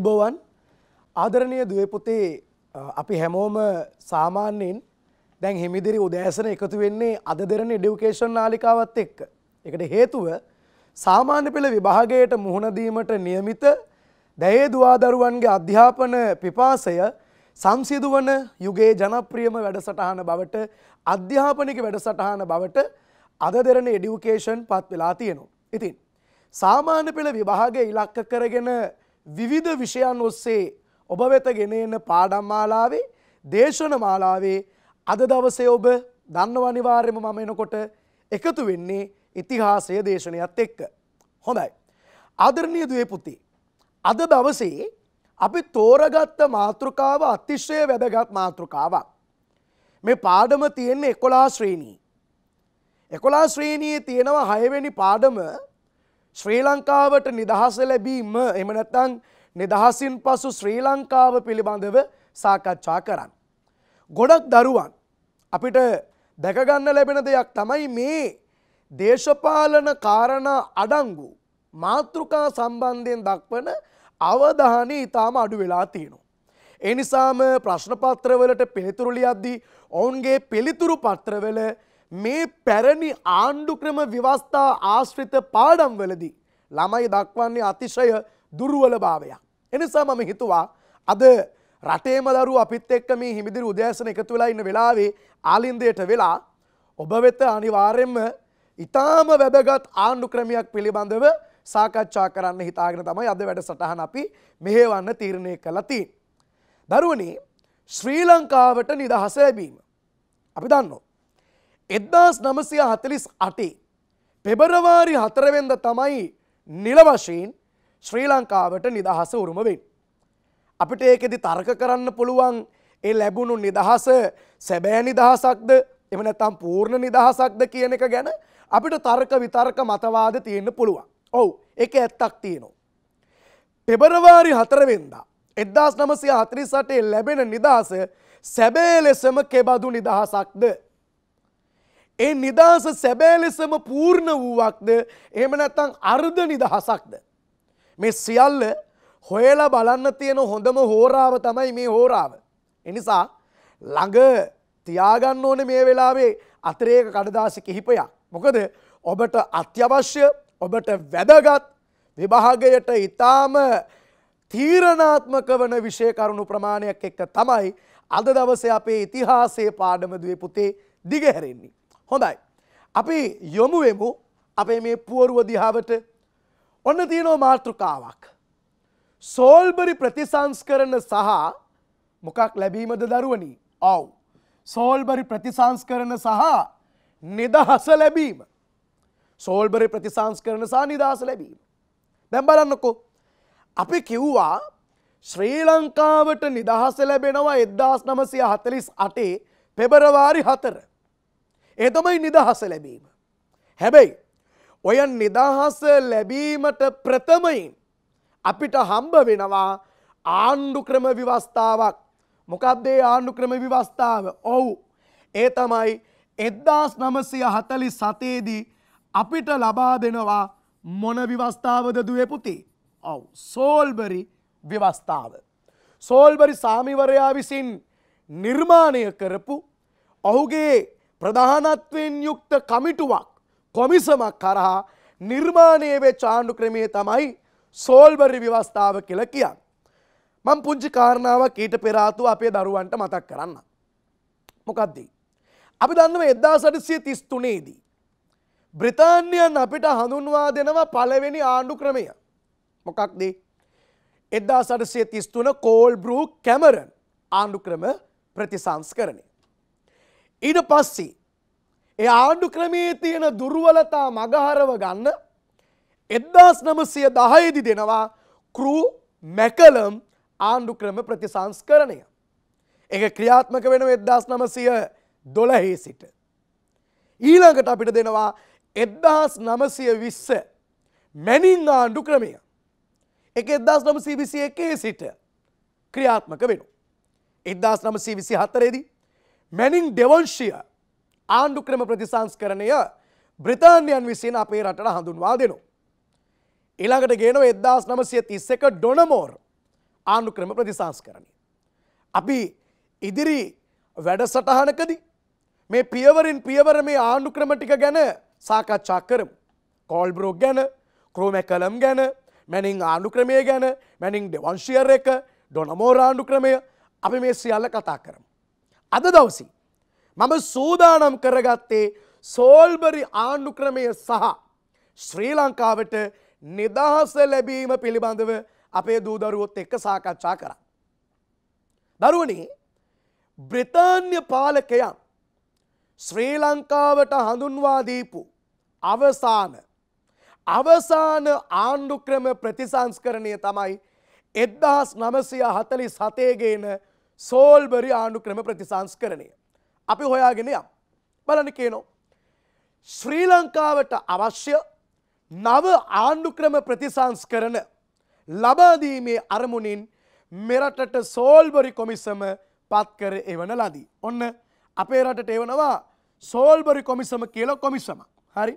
අයිබෝවන් ආදරණය දුවපුතේ අපි හැමෝම සාමාන්‍යයෙන් දැන් හිමිදිරි උදෑසන එකතු වෙන්නේ අද දෙරණ ඩියවකේෂන් නාලිකාවත් එක්ක. එකට හේතුව සාමාන්‍ය පෙළ විභාගයට මුහුණදීමට නියමිත දැයේ දවාදරුවන්ගේ අධ්‍යාපන පිපාසය සංසිදුවන යුගේ ජනප්‍රියම වැඩසටහන බවට අධ්‍යාපනික වැඩසටහන බවට අද දෙරණ එඩියුකේෂන් පත් වෙලා තියෙනවා. ඉතින් සාමාන්‍ය පෙළ විභාගය ඉලක්ක කරගෙන විවිධ විෂයන් ඔස්සේ ඔබ වෙත ගෙන එන පාඩම් මාලාවේ දේශන මාලාවේ අද දවසේ ඔබ දන්නව අනිවාර්යයෙන්ම මම එනකොට එකතු වෙන්නේ ඉතිහාසය දේශනයත් එක්ක. හොඳයි. ආදරණීය දුවේ පුතේ අද දවසේ අපි තෝරගත්ත මාතෘකාව අතිශය වැදගත් මාතෘකාවක්. මේ පාඩම තියෙන්නේ 11 ශ්‍රේණී. 11 ශ්‍රේණියේ තියෙනවා 6 වෙනි පාඩම ශ්‍රී ලංකාවට නිදහස ලැබීම එහෙම නැත්නම් නිදහසින් පසු ශ්‍රී ලංකාව පිළිබඳව සාකච්ඡා කරන්න. ගොඩක් දරුවන් අපිට දැක ගන්න ලැබෙන දෙයක් තමයි මේ දේශපාලන කාරණා අඩංගු මාතෘකා සම්බන්ධයෙන් දක්වන අවධානය ඊටාම අඩු වෙලා තියෙනවා. ඒ නිසාම ප්‍රශ්න පත්‍රවලට පිළිතුරු ලියද්දී ඔවුන්ගේ පිළිතුරු පත්‍රවල මේ පැරණි ආණ්ඩු ක්‍රම විවස්ථා ආශ්‍රිත පාඩම්වලදී ළමයි දක්වන්නේ අතිශය දුර්වල භාවයක්. එනිසා මම හිතුවා අද රටේම දරු අපිත් එක්ක මේ හිමිදිරි උදෑසන එකතු වෙලා ඉන්න වෙලාවේ ආලින්දයට වෙලා ඔබ වෙත අනිවාර්යෙන්ම ඉතාම වැදගත් ආණ්ඩු ක්‍රමයක් පිළිබඳව සාකච්ඡා කරන්න හිතාගෙන තමයි අද වැඩසටහන අපි මෙහෙවන්න තීරණය කළා තියෙන්නේ. දරුවනි ශ්‍රී ලංකාවට නිදහස ලැබීම. අපි දන්නවා එද්දාස් නමසය හතලිස් අටේ. පෙබරවාරි හතරවෙන්ද තමයි නිලවශයෙන් ශ්‍රී ලංකාවට නිදහස උරුමවෙන්. අපිට ඒකෙදි තර්ක කරන්න පුළුවන් ඒ ලැබුණු නිදහස සැබෑ නිදහසක්ද එම නැතම් පූර්ණ නිදහසක්ද කියන එක ගැන අපිට තර්ක විතර්ක මතවාද තියෙන්න පුළුවන්. ඔවු එක ඇත්තක් තියෙනවා. පෙබරවාරි හතරවෙන්දා. එද්දාස් නමසය හතරිසටේ ලැබෙන නිදහස සැබෑ ලෙසම කෙබඳු නිදහසක්ද. ඒ නිදහස සැබෑ ලෙසම පූර්ණ වූවක්ද එහෙම නැත්නම් අර්ධ නිදහසක්ද මේ සියල්ල හොයලා බලන්න තියෙන හොඳම හෝරාව තමයි මේ හෝරාව. ඒ නිසා ළඟ තියාගන්න ඕනේ මේ වෙලාවේ අතරේක කඩදාසි කිහිපයක්. මොකද ඔබට අත්‍යවශ්‍ය ඔබට වැදගත් විභාගයට ඊටාම තීරණාත්මක වන විෂය කරුණු ප්‍රමාණයක් එක්ක තමයි අද දවසේ අපේ ඉතිහාසයේ පාඩම දුවේ පුතේ දිගහැරෙන්නේ. හොඳයි. අපි යොමුවෙමු අපේ මේ පුවරුව දිහාවට ඔන්න තියනෝ මාතෘකාවක්. සෝල්බරි ප්‍රතිසංස්කරන සහ මොකක් ලැබීමද දරුවනි ඔව්. සෝල්බරි ප්‍රතිසංස්කරන සහ නිදහස ලැබීම. සෝල්බරි ප්‍රතිසංස්කරන සහ නිදහස ලැබීම. දැම් බලන්නකෝ. අපි කිව්වා ශ්‍රී ලංකාවට නිදහස ලැබෙනවා එද්දාස් නමසය හතලිස් අටේ පෙබරවාරි හතර. ඒතමයි නිදහස ලැබීම. හැබැයි ඔය නිදහස ලැබීමට ප්‍රථමයින් අපිට හම්බ වෙනවා ආණ්ඩු ක්‍රම විවස්ථාවක් මොකක්දේ ආණ්ඩු ක්‍රම විවස්ථාව ඔවු ඒ තමයි එද්දාස් නමසය හතලි සතේදී අපිට ලබා දෙනවා මොන විවස්ථාවද දුවපුති ඔවු සෝල්බරි විවස්ථාව. සෝල්බරි සාමිවරයා විසින් නිර්මාණය කරපු ඔහුගේ ප්‍රධානත්වයෙන් යුක්ත කමිටුවක් කොමිසමක් කරහා නිර්මාණය වේ චාණ්ඩු ක්‍රමය තමයි සෝල්බරි ව්‍යවස්ථාව කියල කියන්න. මං පුංචි කාරණාවක් ඊට පෙරාතු අපේ දරුවන්ට මතක් කරන්න. මොකක්දී. අපි දන්නව එදදා සටසිය තිස්තුනේදී. බ්‍රතාන්‍යයන් අපිට හඳුන්වා දෙනවා පලවෙනි ආණ්ඩු ක්‍රමය. මොකක්දේ. එදදා සටසිය තිස්තුන කෝල් බ්‍රූ කැමරන් ආණ්ඩු ක්‍රම ප්‍රතිසංස් කරණය. ඊට පස්සේ ඒ ආණ්ඩු ක්‍රමයේ තියෙන දුර්වලතා මගහරව ගන්න එද්දාස් නමසය දහයේදි දෙනවා කරූ මැකලම් ආණ්ඩු ක්‍රම ප්‍රතිසංස්කරණය. එක ක්‍රියාත්මක වෙන එද්දාස් නමසය දොළහේ සිට. ඊළඟට අපිට දෙනවා එද්දාස් නමසය විස්ස මැනින් ආණ්ඩු ක්‍රමය. එක එද්දාස් නමසී විසි එකේ සිට ක්‍රියාත්මක වෙන. එද්දාස් නමසී විසි හතරේදී මැනිින් ඩෙවන්ශිය ආණ්ඩු ක්‍රම ප්‍රතිසංස්කරණය බ්‍රතාන්යන් විසින් අපේ රටට හඳුන්වා දෙනු. ඊළඟට ගේනව එදදාස් නමසිය තිස්සක ඩොනමෝර් ආණ්ඩු ක්‍රම ප්‍රතිසංස්කරණය. අපි ඉදිරි වැඩසටහනකද මේ පියවරින් පියවර මේ ආණ්ඩු ක්‍රමටික ගැන සාකච්ඡා කරමු. කෝල්බරෝක් ගැන ක්‍රෝමැකලම් ගැන මැනිින් ආණ්ඩු ක්‍රමය ගැන මැනිින් ඩෙවංශියර් එක ඩොනමෝරාණ්ඩු ක්‍රමය අපි මේ සියල්ල කතා කරමු. අද දවසි. මම සූදානම් කරගත්තේ සෝල්බරි ආණ්ඩු ක්‍රමය සහ ශ්‍රී ලංකාවට නිදහස ලැබීම පිළිබඳව අපේ දූදරුවොත් එක්ක සාකච්ඡා කර. දරුවනේ බ්‍රතාන්්‍ය පාලකයන් ශ්‍රී ලංකාවට හඳුන්වාදීපු අවසාන අවසාන ආණ්ඩුක්‍රම ප්‍රතිසංස්කරණය තමයි එද්දහස් නමසය හතලි සතේගේන සෝල්බරි ආණ්ඩු ක්‍රම ප්‍රතිසංස්කරණය. අපි හොයාගෙන යම්. බලන්න කියනෝ. ශ්‍රී ලංකාවට අවශ්‍ය නව ආණ්ඩුක්‍රම ප්‍රතිසංස්කරන ලබාදීමේ අරමුණින් මෙරටට සෝල්බරි කොමිසම පත්කර එවන ලදී. ඔන්න අපේ රටට එවනවා සෝල්බරි කොමිසම කියල කොමිසම. හරි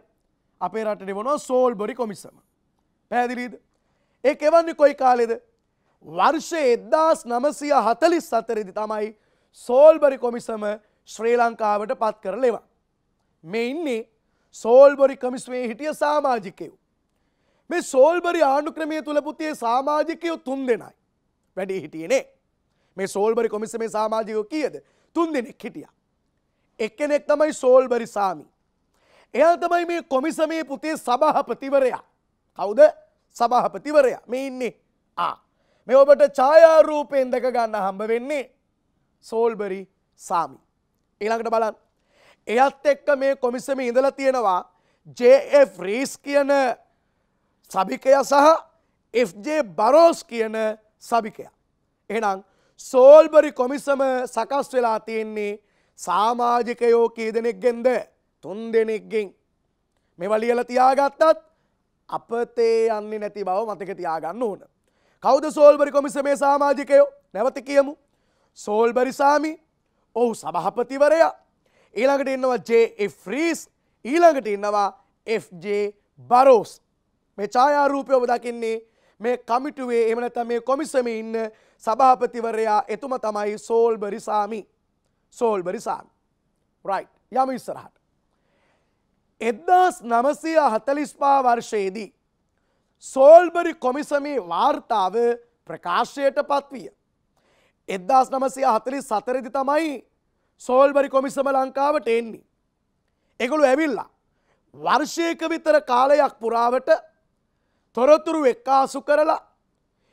අපේ රට එවනවා සෝල්බරි කොමිසම. පැදිලීද. ඒ එවන්නේ කොයි කාලෙද වර්ෂය එද්දාස් නමසය හතලිස් සතරදි තමයි සෝල්බරි කොමිසම ශ්‍රී ලංකාවට පත් කර ලෙවා. මේ ඉන්නේ සෝල්බොරි කමිස්වේ හිටිය සාමාජිකයෝ. මේ සෝල්බරි ආණු ක්‍රමය තුළ පුතියේ සාමාජිකයෝ තුන් දෙනයි. වැඩි හිටියනේ මේ සෝල්බරි කොමිසමේ සාමාජිකයෝ කියද තුන් දෙනෙක් හිටිය. එක්කෙනෙක් තමයි සෝල්බරි සාමි. එයා තමයි මේ කොමිසමේ පුතේ සභහපතිවරයා. කවුද සභහපතිවරයා මේ ඉන්නේ ආ. මේ ඔබට ඡායාරූපයෙන් දැක ගන්න හම්බ වෙන්නේ සෝල්බරි සාමි. ඊළඟට බලන්න. එයත් එක්ක මේ කොමිසමේ ඉඳලා තියෙනවා JF රීස් කියන සභිකය සහ FJ බරෝස් කියන සභිකය. එහෙනම් සෝල්බරි කොමිසම සකස් වෙලා තියෙන්නේ සාමාජිකයෝ කී දෙනෙක්ගෙන්ද තුන් දෙනෙක්ගෙන්. මෙවලියල තියාගත්තත් අපතේ යන්නේ නැති බව මතක තියාගන්න ඕන. කෞද සෝල්බරි කොමිසමේ සාමාජිකයෝ නැවත කියමු. සෝල්බරි සාමි ඔහු සභහපතිවරයා ඊළඟට ඉන්නවා ජෆ්‍රීස් ඊළඟට ඉන්නවා FJ බරෝස් මේ ඡායාරූපය ඔබ දකින්නේ මේ කමිටුවේ එහෙම නැත්නම් මේ කොමිසමේ ඉන්න සභාපතිවරයා එතුම තමයි සෝල්බරි සාමි සෝල්බරි සාමි right යමු ඉස්සරහට 1945 වර්ෂයේදී සෝල්බරි කොමිසමේ වාර්තාව ප්‍රකාශයට පත්විය. එද්දාස් නමසය හතරි සතරදි තමයි සෝල්බරි කොමිසම ලංකාවට එන්නේ. එගොළු ඇවිල්ලා. වර්ෂයක විතර කාලයක් පුරාවට තොරතුරු එක්කාසු කරලා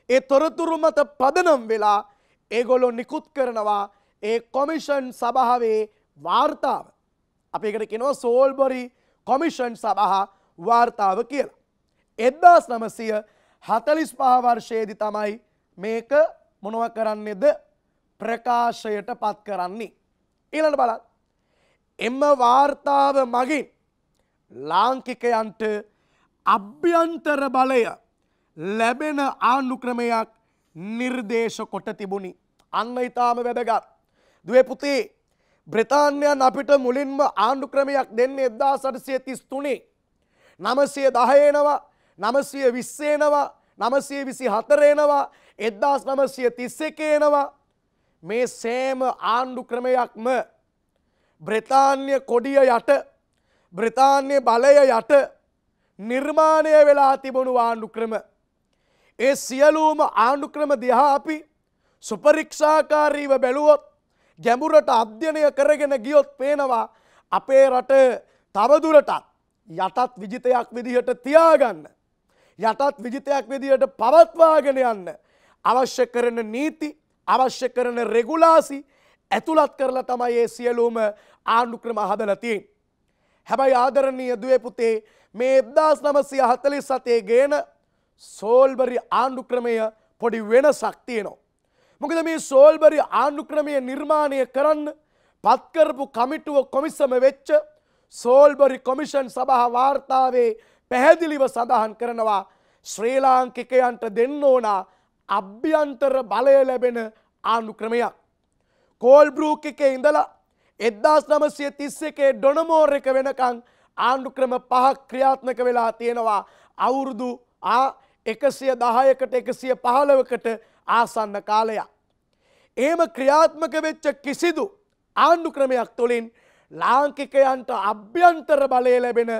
ඒ තොරතුරු මත පදනම් වෙලා ඒගොලො නිකුත් කරනවා ඒ කොමිෂන් සභාවේ වාර්තාව. අපිකට කෙනවා සෝල්බොරි කොමිෂන් සබහ වාර්තාව කියලා. එද්දාස් නමසය හතලිස් පහවර්ෂයේදි තමයි මේක මොනව කරන්නේද ප්‍රකාශයට පත් කරන්නේ. ඊළට බලත්. එම වාර්තාව මගින් ලාංකිකයන්ට අභ්‍යන්තර බලය ලැබෙන ආණ්ඩුක්‍රමයක් නිර්දේශ කොට තිබුණි. අන්න ඉතාම වැදගත්. දුවේ පුතේ බ්‍රතාන්යන් අපිට මුලින්ම ආණ්ඩුක්‍රමයක් දෙන්න එද්දා සටසය තිස්තුනේ. නමසය දහයනවා නමසය විස්සේනවා නමසය විසි හතරේනවා එද්දාස් නමසය තිස්සකේනවා මේ සෑම ආණ්ඩු ක්‍රමයක්ම බ්‍රතාන්‍ය කොඩිය යට බ්‍රතාන්‍ය බලය යට නිර්මාණය වෙලා තිබුණු ආණ්ඩු ක්‍රම. ඒ සියලූම ආණ්ඩු ක්‍රම දිහා අපි සුපරික්ෂාකාරීව බැලුවොත් ගැඹුරට අධ්‍යනය කරගෙන ගියොත් පේනවා අපේ රට තවදුරටත් යටත් විජිතයක් විදිහට තියාගන්න. යටත් විජිතයක් විදියට පවත්වාගෙන යන්න අවශ්‍ය කරන නීති අවශ්‍ය කරන රෙගුලාසි ඇතුළත් කරලා තමයි ඒ සියලුම ආණ්ඩුක්‍රම හදලා තියෙන්නේ. හැබැයි ආදරණීය දුවේ පුතේ මේ 1947 ගේන සෝල්බරි ආණ්ඩුක්‍රමය පොඩි වෙනසක් තියෙනවා. මොකද මේ සෝල්බරි ආණ්ඩුක්‍රමය නිර්මාණය කරන්න පත්කරපු කමිටුව කොමිසම වෙච්ච සෝල්බරි කොමිෂන් සභහ වාර්තාවේ පැහැදිලිව සඳහන් කරනවා ශ්‍රී ලාංකිකයන්ට දෙන්න ඕනා අභ්‍යන්තර බලය ලැබෙන ආණුක්‍රමයක්. කෝල්බරූක් එකේ ඉඳලා එද්දාස් නමසය තිස්ස එකේ ඩොනමෝර් එක වෙනකං ආණ්ඩුක්‍රම පහක් ක්‍රියාත්මක වෙලා තියෙනවා අවුරුදු එකසිය දහයකට එකසිය පහළවකට ආසන්න කාලයක්. ඒම ක්‍රියාත්මක වෙච්ච කිසිදු ආණ්ඩුක්‍රමයක් තුළින් ලාංකිකයන්ට අභ්‍යන්තර බලය ලැබෙන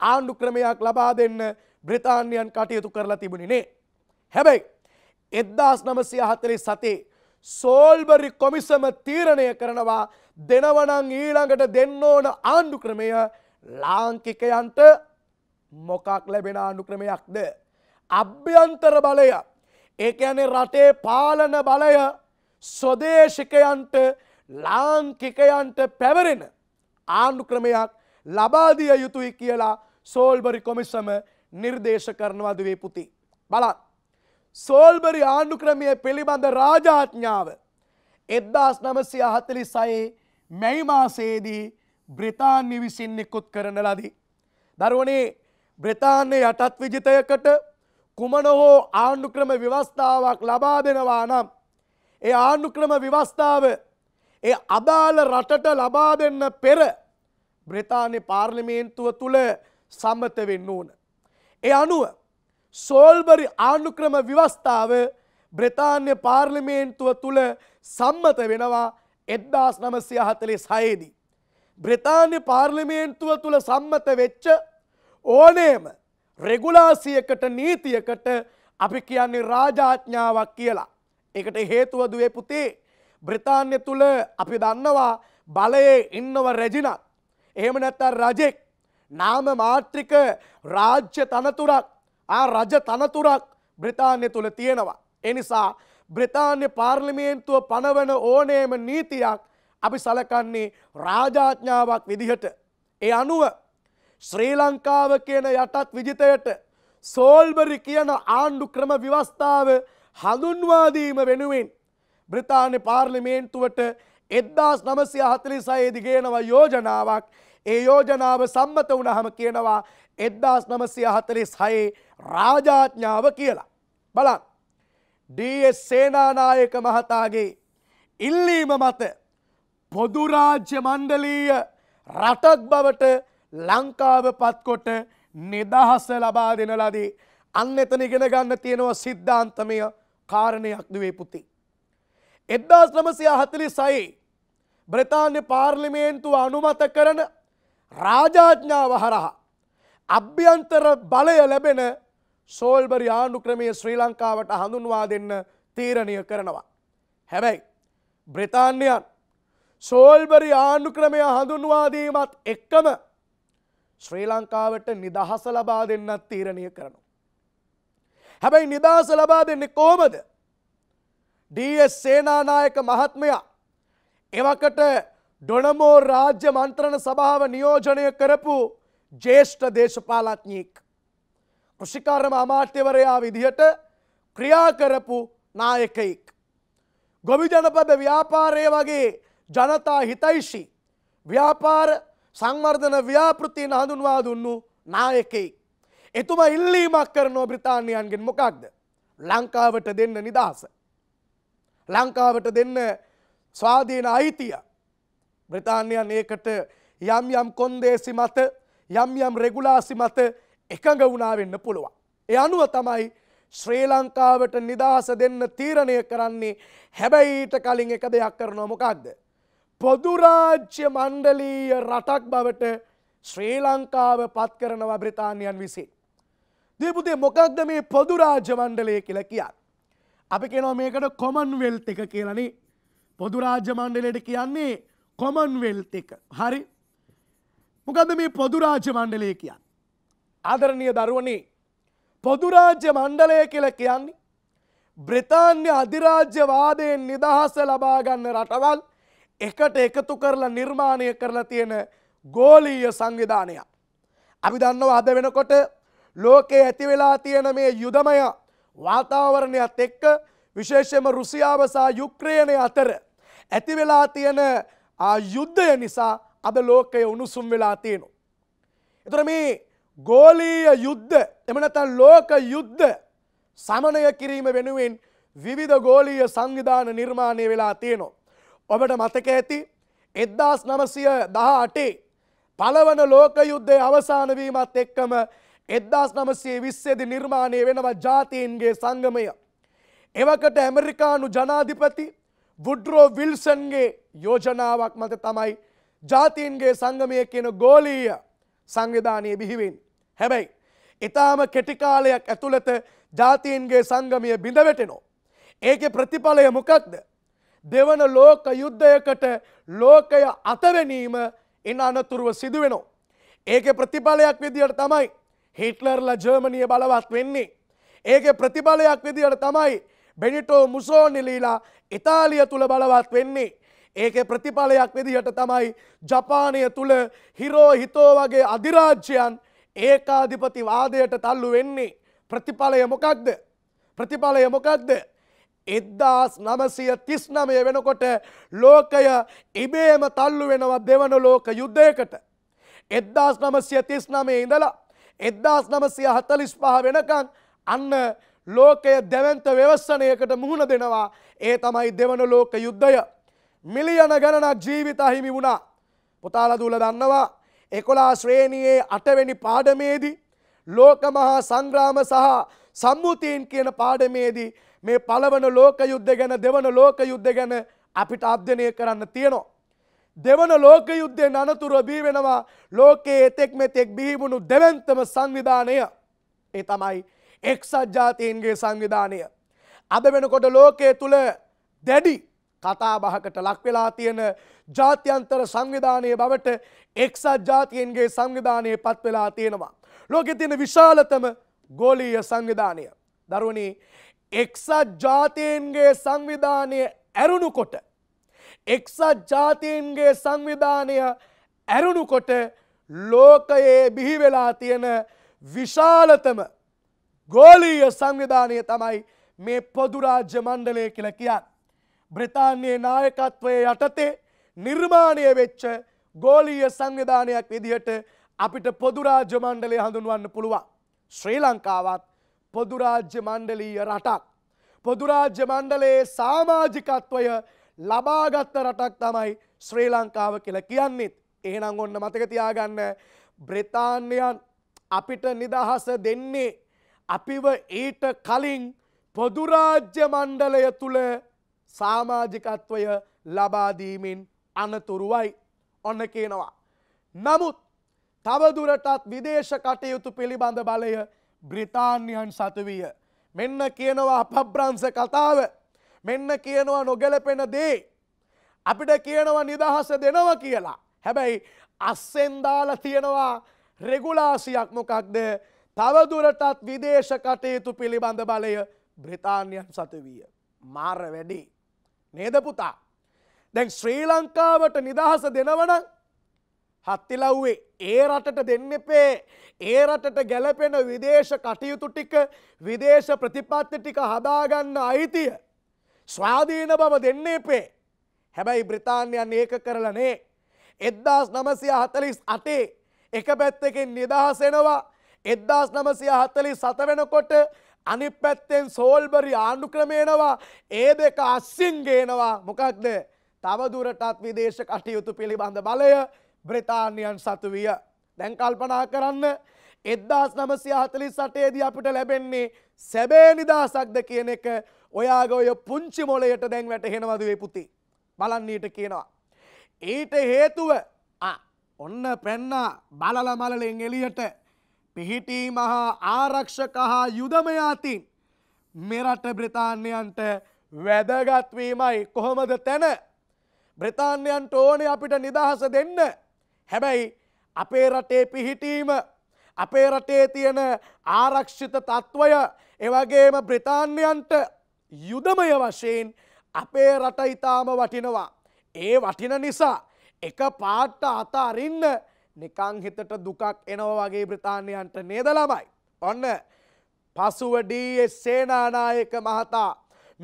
ආණ්ඩු ක්‍රමයක් ලබා දෙන්න බ්‍රතාන්‍යයන් කටයුතු කරලා තිබුණිනේ. හැබැයි එද්දාස් නමසිය හතරි සතේ සෝල්බරි කොමිසම තීරණය කරනවා දෙනවනං ඊළඟට දෙන්න ඕන ආණ්ඩු ක්‍රමය ලාංකිකයන්ට මොකක් ලැබෙන ආණ්ඩු ක්‍රමයක්ද. අභ්‍යන්තර බලය ඒකයන රටේ පාලන බලය ස්වදේශිකයන්ට ලාංකිකයන්ට පැවරෙන ආණ්ඩු ක්‍රමයක් ලබාදිය යුතුයි කියලා සෝල්බරි කොමිසම නිර්දේශ කරනවද වේ පුති. බලත් සෝල්බරි ආණ්ඩු ක්‍රමය පිළිබඳ රාජාඥාව එද්දාස් නමසය හතලි සයේ මැයිමාසේදී බ්‍රතාන්‍ය විසින් නිකුත් කරන ලදී. දරුවනේ බ්‍රතාන්‍ය යටත් විජිතයකට කුමන හෝ ආණ්ඩුක්‍රම ව්‍යවස්ථාවක් ලබා දෙනවා නම් ඒ ආණ්ඩුක්‍රම ව්‍යවස්ථාව ඒ අදාළ රටට ලබා දෙන්න පෙර බ්‍රතාන්‍ය පාර්ලිමේන්තුව තුළ සම්මත වෙන්න ඕන. ඒ අනුව සෝල්බරි ආණුක්‍රම විවස්ථාව බ්‍රතාන්‍ය පාර්ලිමේන්තුව තුළ සම්මත වෙනවා එද්දාස් නමසය හතලේ සයේදී. බ්‍රතාන්‍ය පාර්ලිමේන්තුව තුළ සම්මත වෙච්ච ඕනේම රෙගුලාසියකට නීතියකට අපි කියන්නේ රාජාඥාවක් කියලා. එකට හේතුවදුවේ පුතේ බ්‍රතාන්‍ය තුළ අපි දන්නවා බලයේ ඉන්නව රැජිනත්. එහෙම නැත්තන් රජෙක් නාම මාත්‍රික රාජ්‍ය තනතුරක් ආ රජ තනතුරක් බ්‍රතාන්‍ය තුළ තියෙනවා. එනිසා බ්‍රතාන්‍ය පාර්ලිමේන්තුව පනවන ඕනේම නීතියක් අපි සලකන්නේ රාජාඥාවක් විදිහට. ඒ අනුව ශ්‍රී ලංකාව කියන යටත් විජිතයට සෝල්බරි කියන ආණ්ඩු ක්‍රම විවස්ථාව හඳුන්වාදීම වෙනුවෙන් බ්‍රතාන්‍ය පාර්ලිමේන්තුවට එද්දාස් නමසය හතලි සයේදිගේනවා යෝජනාවක් ඒ යෝජනාව සම්මත වුණහම කියනවා එද්දාස් නමසය හතලිස් හයේ රාජාඥාව කියලා. බලන් ඩස් සේනානායක මහතාගේ ඉල්ලීම මත පොදුරාජ්‍ය මණ්ඩලීය රටක් බවට ලංකාව පත්කොට නිදහස ලබා දෙන ලදී. අන්න එතන ඉගෙන ගන්න තියෙනවා සිද්ධාන්තමය කාරණයක් දවේ පුති. එද්දාස් නමසිය හතලි සයි බ්‍රතාන්‍ය පාර්ලිමේන්තුව අනුමත කරන රාජාඥාව හරහා අභ්‍යන්තර බලය ලැබෙන සෝල්බරි ආණ්ඩු ක්‍රමය ශ්‍රී ලංකාවට හඳුන්වා දෙන්න තීරණය කරනවා. හැබැයි බ්‍රතාන්‍යයන් සෝල්බරි ආණ්ඩු ක්‍රමය හඳුන්වාදීමත් එක්කම ශ්‍රී ලංකාවට නිදහස ලබා දෙන්නත් තීරණය කරනු. හැබැයි නිදහස ලබා දෙන්නේ කෝමද. ඩස් සේනානායක මහත්මයා එවකට ඩොනමෝ රාජ්‍ය මන්ත්‍රණ සභාව නියෝජනය කරපු ජේෂ්ඨ දේශපාලඥයෙක්. කෘෂිකාරම අමාත්‍යවරයා විදිහට ක්‍රියා කරපු නායකයෙක්. ගොවි ජනපද ව්‍යාපාරය වගේ ජනතා හිතයිෂි ව්‍යාපාර සංවර්ධන ව්‍යාපෘතියන හඳුන්වා දුන්නු නායකෙයි. එතුම ඉල්ලීමක් කරනෝ බ්‍රතාානයන්ගෙන් මොකක්ද. ලංකාවට දෙන්න නිදහස. ලංකාවට දෙන්න ස්වාධීන අයිතියක්. බ්‍රතාන්යන් ඒකට යම් යම් කොන්දේසි මත යම් යම් රෙගුලාසි මත එකඟ වුණා වෙන්න පුළුවන්. ඒ අනුව තමයි ශ්‍රී ලංකාවට නිදහස දෙන්න තීරණය කරන්නේ හැබැයිට කලින් එක දෙයක් කරනවා මොකක්ද. පොදුරාජ්‍ය මණ්ඩලීය රටක් බවට ශ්‍රී ලංකාව පත් කරනවා බ්‍රතාන්යන් විසින්. දීපුතේ මොකක්ද මේ පොදුරාජ්‍ය මණ්ඩලය කියලා කියන්න. අපි කෙනවා මේකට කොමන්වෙල්ත් එක කියලනි පොදුරාජ්‍ය මණ්ඩලයට කියන්නේ කොමන්වෙල් එක හරි මොකද මේ පොදුරාජ මණ්ඩලය කියන්න. ආදරණය දරුවනේ පොදුරාජ්‍ය මණ්ඩලය කියල කියන්නේ බ්‍රතාන්‍ය අධිරාජ්‍යවාදයෙන් නිදහස ලබාගන්න රටවල් එකට එකතු කරලා නිර්මාණය කරලා තියෙන ගෝලීය සංවිධානයක්. අපි දන්නව අද වෙනකොට ලෝකයේ ඇතිවෙලා තියෙන මේ යුදමය වාතාවරණයක් එක්ක විශේෂම රුසියාව සහ යුක්‍රේණය අතර ඇතිවෙලා තියෙන ආ යුද්ධය නිසා අද ලෝකය උණුසුම් වෙලා තියෙනවා. එතර මේ ගෝලීය යුද්ධ එමනතන් ලෝක යුද්ධ සමනය කිරීම වෙනුවෙන් විවිධ ගෝලීය සංවිධාන නිර්මාණය වෙලා තියෙනවා. ඔබට මතක ඇති එද්දාස් නමසය දහ අටේ පලවන ලෝක යුද්ධය අවසානවීමත් එක්කම එද්දාස් නමසේ විස්සේදි නිර්මාණය වෙනවා ජාතීන්ගේ සංගමය. එවකට ඇමරිකානු ජනාධිපති වුඩ්රෝ විල්සන්ගේ යෝජනාවක් මත තමයි ජාතීන්ගේ සංගමය කියන ගෝලීය සංවිධානය බිහිවෙන්. හැබැයි. ඉතාම කෙටිකාලයක් ඇතුළත ජාතීන්ගේ සංගමය බිඳවැටෙනෝ. ඒක ප්‍රතිඵලය මොකක්ද. දෙවන ලෝක යුද්ධයකට ලෝකය අතවැනීම එන්න අනතුරුව සිදුවෙනෝ. ඒක ප්‍රතිඵලයක් විදියට තමයි හිටලර්ල ජර්මණය බලවත් වෙන්නේ. ඒක ප්‍රතිඵලයක් විදියට තමයි බෙනිටෝ මුසෝනිලීලා ඉතාලිය තුළ බලවත් වෙන්නේ. ඒක ප්‍රතිඵලයක් විදිහට තමයි ජපානය තුළ හිරෝ හිතෝ වගේ අධිරාජ්‍යයන් ඒකාධිපති වාදයට තල්ලු වෙන්නේ. ප්‍රතිඵලය මොකක්ද. ප්‍රතිඵලය මොකක්ද. එද්දාස් නමසය තිස් නමය වෙනකොට ලෝකය ඉබේම තල්ලු වෙනවා දෙවන ලෝක යුද්ධයකට. එද්දාස් නමසය තිස් නමේ ඉඳලා එද්දාස් නමසය හතලිස් පහ වෙනකං අන්න ලෝකය දැවන්ත ව්‍යවස්සනයකට මුහුණ දෙනවා ඒ තමයි දෙවන ලෝක යුද්ධය. මිලියන ගණනක් ජීවිත අහිමි වුණා. පුතාල දුල දන්නවා එකොලා ශ්‍රේණියයේ අටවැනි පාඩමේදී ලෝකමහා සංග්‍රාම සහ සම්මුතීන් කියන පාඩමේදී මේ පළවන ලෝක යුද්ධ ගැන දෙවන ලෝක යුද්ධ ගැන අපිට අධ්‍යනය කරන්න තියෙනවා. දෙවන ලෝක යුද්ධය අනතුර බී වෙනවා ලෝකයේ එතෙක් මෙතෙක් බිහිවුණු දෙවන්තම සංවිධානය ඒ තමයි එක්සත් ජාතීන්ගේ සංවිධානය. අද වෙනකොට ලෝකයේ තුළ දැඩි කතාබහකට ලක්වෙලා තියෙන ජාත්‍යන්තර සංවිධානය බවට එක්සත් ජාතියන්ගේ සංවිධානය පත් වෙලා තියෙනවා. ලෝකෙ තියෙන විශාලතම ගෝලීය සංවිධානය. දරුවනි එක්සත් ජාතීන්ගේ සංවිධානය ඇරුණුකොට. එක්සත් ජාතීන්ගේ සංවිධානය ඇරුණුකොට ලෝකයේ බිහිවෙලා තියෙන විශාලතම ගෝලීය සංවිධානය තමයි මේ පොදුරාජ්‍ය මණ්ඩලය කියල කියන්න. බ්‍රතාන්‍යයේ නායකත්වය යටතේ නිර්මාණය වෙච්ච ගෝලීය සංවිධානයක් විදිහට අපිට පොදුරාජ්‍ය මණ්ඩලය හඳුන්වන්න පුළුවන්. ශ්‍රී ලංකාවත් පොදුරාජ්‍ය මණ්ඩලීය රටක්. පොදුරාජ්‍ය මණ්ඩලයේ සාමාජිකත්වය ලබාගත්ත රටක් තමයි ශ්‍රී ලංකාව කියලා කියන්නේත්. එහෙනම් ඔන්න මතක තියාගන්න බ්‍රතාන්‍යයන් අපිට නිදහස දෙන්නේ අපිව ඊට කලින් පොදුරාජ්‍ය මණ්ඩලය තුළ සාමාජිකත්වය ලබාදීමෙන් අනතුරුවයි ඔන්න කියනවා. නමුත් තවදුරටත් විදේශ කටයුතු පිළිබඳ බලය බ්‍රිතාන්‍යයන් සතුවිය. මෙන්න කියනවා අපබ්‍රංස කතාව මෙන්න කියනවා නොගැලපෙන දේ. අපිට කියනවා නිදහස දෙනව කියලා. හැබැයි අස්සෙන්දාල තියෙනවා රෙගුලාසියක් මොකක්ද තවදුරටත් විදේශ කටයුතු පිළිබඳ බලය බ්‍රතාන්යන් සතු විය. මාර වැඩි. නේදපුතා. දැන් ශ්‍රී ලංකාවට නිදහස දෙනවන හත්තිලව්වේ ඒ රටට දෙන්න එපේ ඒ රටට ගැලපෙන විදේශ කටයුතු ටික විදේශ ප්‍රතිපත්ති ටික හදාගන්න අයිතිය. ස්වාධීන බව දෙන්න එපේ. හැබැයි බ්‍රතාන්යන් ඒක කරලනේ. එද්දාස් නමසිය හතලිස් අටේ එක පැත්තකින් නිදහසෙනවා එද්දාස් නමසය හත්තලි සත වෙනකොට අනි පැත්තෙන් සෝල්බරි ආණ්ඩු ක්‍රමේනවා ඒ දෙක අස්සින් ගේනවා මොකක්ද තවදුරටත් විදේශ කටයුතු පිළිබඳ බලය බ්‍රතාානයන් සතු විය. දැන් කල්පනා කරන්න එද්දාස් නමසය හතලි සටේදී අපිට ලැබෙන්නේ සැබේ නිදාසක්ද කියන එක ඔයාගේ ඔය පුංචි මොලයට දැන් වැටහෙනවද වේ පුති. බලන්නීට කියනවා. ඊට හේතුව ඔන්න පැන්නා බලල මලලෙන් එලියට පිහිටීම හා ආරක්ෂක හා යුදමයාතින් මෙරට බ්‍රතාන්‍යයන්ට වැදගත්වීමයි කොහොමද තැන බ්‍රතාන්‍යයන්ට ඕන අපිට නිදහස දෙන්න හැබැයි අපේ රටේ පිහිටීම අපේ රටේ තියෙන ආරක්ෂිත තත්ත්වය එවගේම බ්‍රතාන්‍යයන්ට යුදමය වශයෙන් අපේ රට ඉතාම වටිනවා. ඒ වටින නිසා එක පාට්ට අත අරින්න නිකං හිතට දුකක් එනවා වගේ බ්‍රතාන්‍යයන්ට නේද ළමයි. ඔන්න පසුවඩී සේනානායක මහතා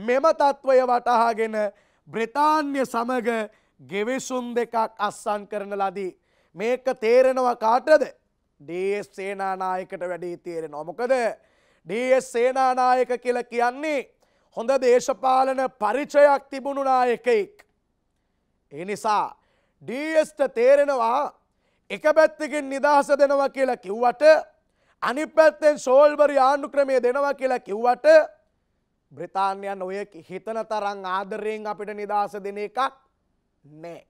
මෙම තත්ත්වය වටහාගෙන බ්‍රතාන්‍ය සමග ගෙවිසුම් දෙකක් අස්සන් කරන ලදී. මේක තේරෙනවා කාටද. ඩස් සේනානායකට වැඩී තේරෙන ඔමොකද. ඩස් සේනානායක කියල කියන්නේ හොඳ දේශපාලන පරිචයක් තිබුණුනායකෙක්. එනිසා ඩස්ට තේරෙනවා එක පැත්තකින් නිදහස දෙනවා කියලා කිව්වට අනි පැත්තෙන් සෝල්බරි ආණ්ඩු ක්‍රමය දෙනවා කියලා කිව්වට බ්‍රතාන්යන් ඔය හිතන තරං ආදරයෙන් අපිට නිදහස දෙන එකක් නෑ.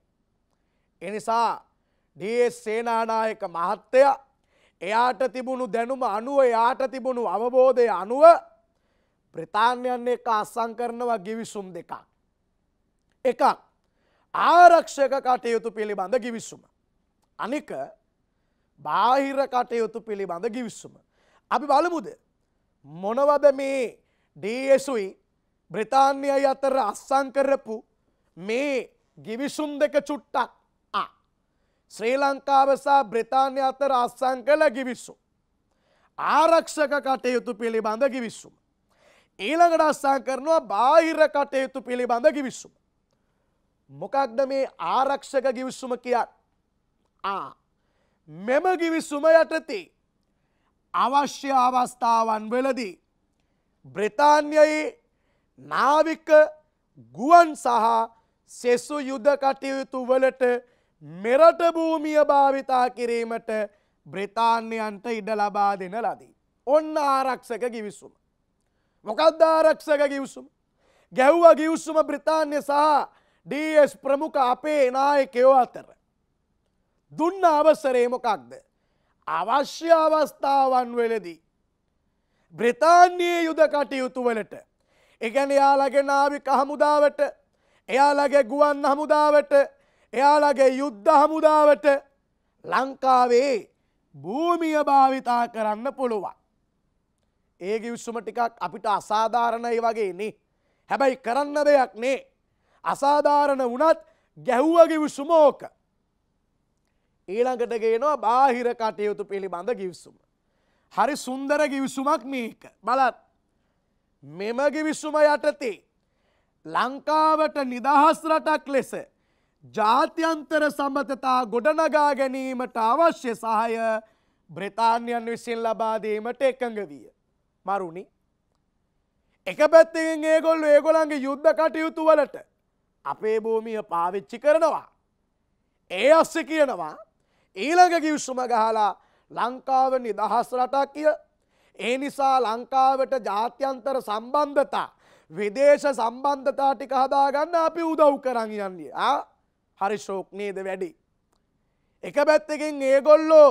එනිසා ඩස් සේනානායක මහත්තය එයාට තිබුණු දැනුම අනුව එයාට තිබුණු අවබෝධය අනුව ප්‍රතාන්යන් එක අස්සං කරනවා ගිවිසුම් දෙකක්. එකක් ආරක්ෂක කටයුතු පිළිබඳ ගිවිසුම. අනෙක බාහිර කටයුතු පිළිබඳ ගිවිස්සුම. අපි බලමුද. මොනවද මේ ඩේසුයි බ්‍රතාන්‍යයි අතර අස්සං කරපු මේ ගිවිසුම් දෙක චුට්ටක් ශ්‍රී ලංකාවසා බ්‍රතාන්‍ය අතර අස්සං කළ ගිවිස්සු. ආරක්ෂක කටයුතු පිළිබඳ ගිවිස්සුම. ඊළඟට අස්සං කරනවා බාහිර කටයුතු පිළිබඳ ගිවිස්සුම. මොකක්ද මේ ආරක්ෂක ගිවිස්සුම කියන්න. මෙම ගිවිසුම යටති අවශ්‍ය අවස්ථාවන් වලදී බ්‍රතාන්යයේ නාවික ගුවන් සහ සෙසු යුද කටයුතු වලට මෙරට භූමිය භාවිතා කිරීමට බ්‍රතාන්‍යයන්ට ඉඩ ලබා දෙන ලදී. ඔන්න ආරක්ෂක ගිවිසුම. මොකක්ද ආරක්ෂක ගිවිසුම. ගැව්ව ගිවිසුම බ්‍රතාන්‍ය සහ ඩස් ප්‍රමුඛ අපේ නායකයෝ අතර. දුන්න අවසරේ මොකක්ද. අවශ්‍ය අවස්ථාවන් වෙලදී. බ්‍රතාන්යේ යුද කටයුතු වලට. එකැන එයාලගේ නාවික හමුදාවට එයාලගේ ගුවන් හමුදාවට එයාලගේ යුද්ධ හමුදාවට ලංකාවේ භූමිය භාවිතා කරන්න පුළුවන්. ඒ ගිවිස්සුම ටිකක් අපිට අසාධාරණයි වගේනේ. හැබැයි කරන්න දෙයක් නේ. අසාධාරණ වනත් ගැහ්වගේ විසුමෝක ඊළඟට ගේනවා බාහිර කටයුතු පිළිබඳ ගිවිසුම. හරි සුන්දර ගිවිසුමක් මේක බලත් මෙම ගිවිසුම යටතේ ලංකාවට නිදහස් රටක් ලෙස ජාත්‍යන්තර සම්බතතා ගොඩනගා ගැනීමට අවශ්‍ය සහය බ්‍රතාන්යන් විසින් ලබාදීමට එකඟ විය. මරුණි එක පැත්තකින් ඒගොල්ල ඒගොළන්ගේ යුද්ධ කටයුතු වලට අපේ භූමිය පාවිච්චි කරනවා. ඒ අස්ස කියනවා ඊළඟ කිව්සුම ගහලා ලංකාව නිදහස් රටක් කිය ඒ නිසා ලංකාවට ජාත්‍යන්තර සම්බන්ධතා විදේශ සම්බන්ධතා ටික හදාගන්න අපි උදව් කරන් යන්නේ ආ හරි ශෝක් නේද වැඩි එක පැත්තකින් ඒගොල්ලෝ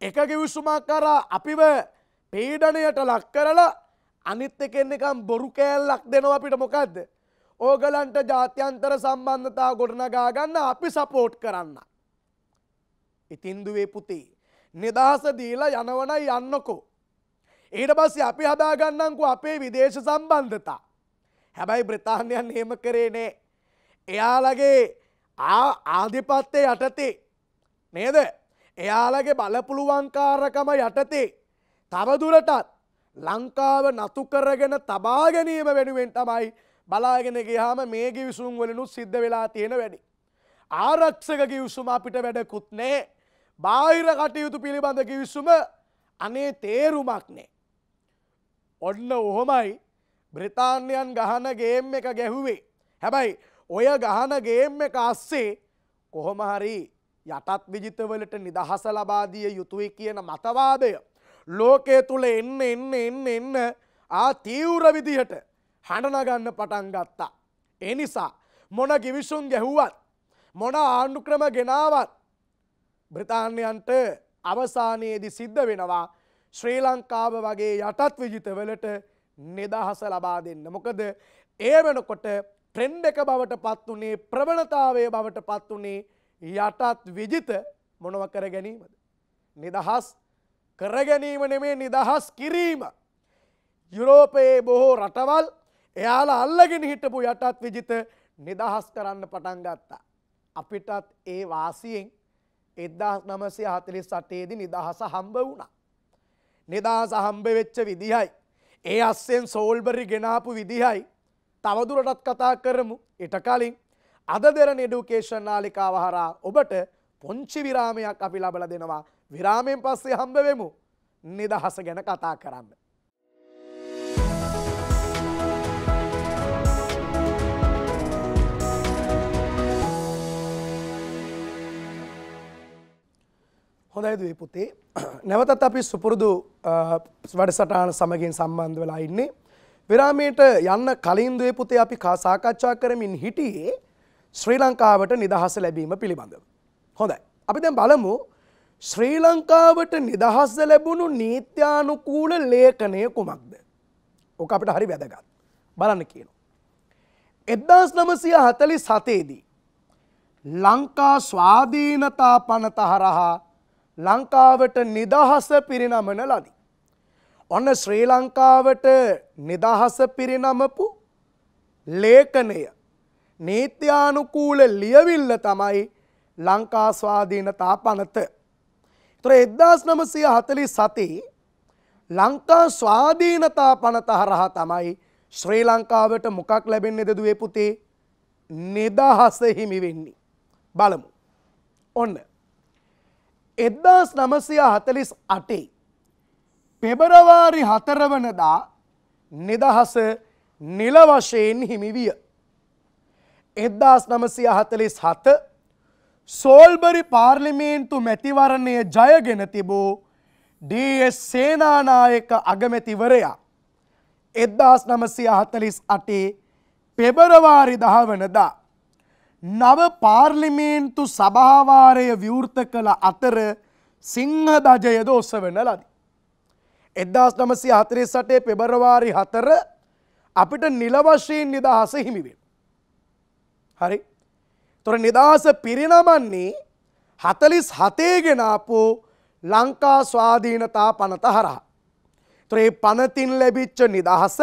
එක කිවිසුමක් කරා අපිව පීඩනයට ලක් කරලා අනිත් එකෙන් නිකන් බොරු කෑල්ලක් දෙනවා අපිට මොකද්ද ඕගලන්ට ජාත්‍යන්තර සම්බන්ධතා ගොඩනගා ගන්න අපි සපෝට් කරන්න ඉතින් දුවේ පුතේ නිදහස දීලා යනවනයි යන්නකෝ ඊට පස්සේ අපි හදාගන්නම්කෝ අපේ විදේශ සම්බන්ධතා හැබැයි බ්‍රිතාන්‍යයන් එහෙම කරේ නෑ එයාලගේ ආධිපත්‍ය යටතේ නේද එයාලගේ බලපුළුවන්කාරකම යටතේ තවදුරටත් ලංකාව නතු කරගෙන තබා ගැනීම වෙනුවෙන් තමයි බලාගෙන ගියාම මේ ගිවිසුම් වලනුත් සිද්ධ වෙලා තියෙන වැඩි. ආරක්ෂක ගිවිසුම අපිට වැඩකුත් නෑ බාහිර කටයුතු පිළිබඳ කිවිසුම අනේ තේරුමක් නෑ. ඔන්න ඔහොමයි බ්‍රතාන්යන් ගහන ගේම් එක ගැහුවේ. හැබැයි ඔය ගහන ගේම් එක අස්සේ කොහොමහරි යටත් විජිතවලට නිදහස ලබාදිය යුතුයි කියන මතවාදය. ලෝකය තුළ එන්න එන්න එන්න එන්න ආ තීව්‍ර විදිහට හැඩනගන්න පටන් ගත්තා. එනිසා මොන ගිවිසුන් ගැහුවත් මොන ආණ්ඩුක්‍රම ගෙනාවත් බ්‍රතාන්‍යයන්ට අවසානයේදි සිද්ධ වෙනවා ශ්‍රී ලංකාව වගේ යටත් විජිතවලට නිදහස ලබා දෙන්න. මොකද ඒ වෙනකොට ට්‍රෙන්ඩ් එක බවට පත් වනේ ප්‍රවණතාවය බවට පත් වනේ යටත් විජිත මොනව කර ගැනීමද. නිදහස් කරගැනීම නෙමේ නිදහස් කිරීම. යුරෝපයේ බොහෝ රටවල් එයාලා අල්ලගෙන හිටපු යටත් විජිත නිදහස් කරන්න පටන් ගත්තා. අපිටත් ඒ වාසියෙන් එදදාස් නමසය හතලිස් සටේදි නිදහස හම්බ වුණා. නිදහස හම්බ වෙච්ච විදිහයි. ඒ අස්සෙන් සෝල්බරි ගෙනාපු විදිහයි තවදුරටත් කතා කරමු එට කලින් අද දෙර නිඩුකේෂන් නාලිකාව හරා ඔබට පොංචි විරාමයක් අපි ලබල දෙනවා විරාමයෙන් පස්සේ හම්බවෙමු නිදහස ගැන කතා කරන්න. හොඳයි දුවේ පුතේ. නැවතත් අපි සුපුරුදු වැඩසටහන සමගින් සම්බන්ධ වෙලා ඉන්නේ. විරාමයට යන්න කලින් දුවේ පුතේ අපි සාකච්ඡා කරමින් හිටියේ ශ්‍රී ලංකාවට නිදහස ලැබීම පිළිබඳව. හොඳයි. අපි දැන් බලමු ශ්‍රී ලංකාවට නිදහස ලැබුණු නීත්‍යානුකූල ලේඛනය කුමක්ද? ඕක අපිට හරි වැදගත්. බලන්න කියනවා. 1947 දී ලංකා ස්වාධීනතා පනත හරහා ලංකාවට නිදහස පිරිනමන ලදී. ඔන්න ශ්‍රී ලංකාවට නිදහස පිරිනමපු ලේඛනය නීත්‍යානුකූල ලියවිල්ල තමයි ලංකා ස්වාධීනතා පනත. ඒතර 1947 ලංකා ස්වාධීනතා පනත හරහා තමයි ශ්‍රී ලංකාවට මොකක් ලැබෙන්නේද දුවේ පුතේ? නිදහස හිමි වෙන්නේ. බලමු. ඔන්න 1947 එද්දාස් නමසය හතලිස් අටේ. පෙබරවාරි හතරවනදා නිදහස නිලවශයෙන් හිමිවිය. එද්දාස් නමසය හතලිස් හත සෝල්බරි පාර්ලිමේන්තු මැතිවරණය ජයගෙන තිබූ ඩස් සේනානායක අගමැතිවරයා. එද්දාස් නමසය හතලිස් අටේ පෙබරවාරි දහවනදා. නව පාර්ලිමේන්තු සභාවාරය විවෘත කළ අතර සිංහදජයද ඔස්සවෙන ලදී. එදදාස් නමසි හතරේ සටේ පෙබරවාරි හතර අපිට නිලවශයෙන් නිදහස හිමිවෙන්. හරි තොර නිදහස පිරිනමන්නේ හතලිස් හතේගෙනාපු ලංකා ස්වාධීනතා පනත හරහා. ත්‍රේ පනතින් ලැබිච්ච නිදහස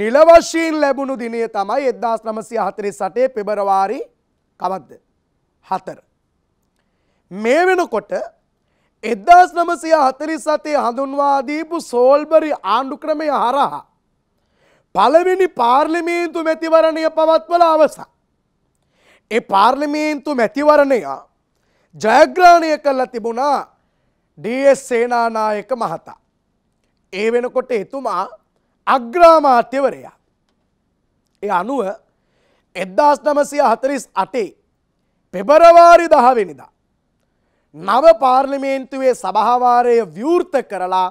නිලවශීන් ලැබුණු දිනය තමයි එදදාස් නමසය හතරි සටේ පෙබරවාරි කවත්ද හතර. මේ වෙනකොට එදදාස් නමසය හතරි සතේ හඳුන්වාදීපු සෝල්බරි ආණ්ඩු ක්‍රමය හරහා. පළවෙනි පාර්ලිමීන්තු මැතිවරණය පවත්වල අවසා. ඒ පාර්ලිමීන්තු මැතිවරණය ජයග්‍රාණය කල්ල තිබුණා ඩස් සේනානායක මහතා. ඒ වෙනකොට එතුමා අග්‍රාමාත්‍යවරයා. ඒ අනුව එද්දාස් නමසය හතරිස් අටේ පෙබරවාරි දහවෙනිදා. නව පාර්ලිමේන්තුවේ සභහවාරය ව්‍යෘර්ත කරලා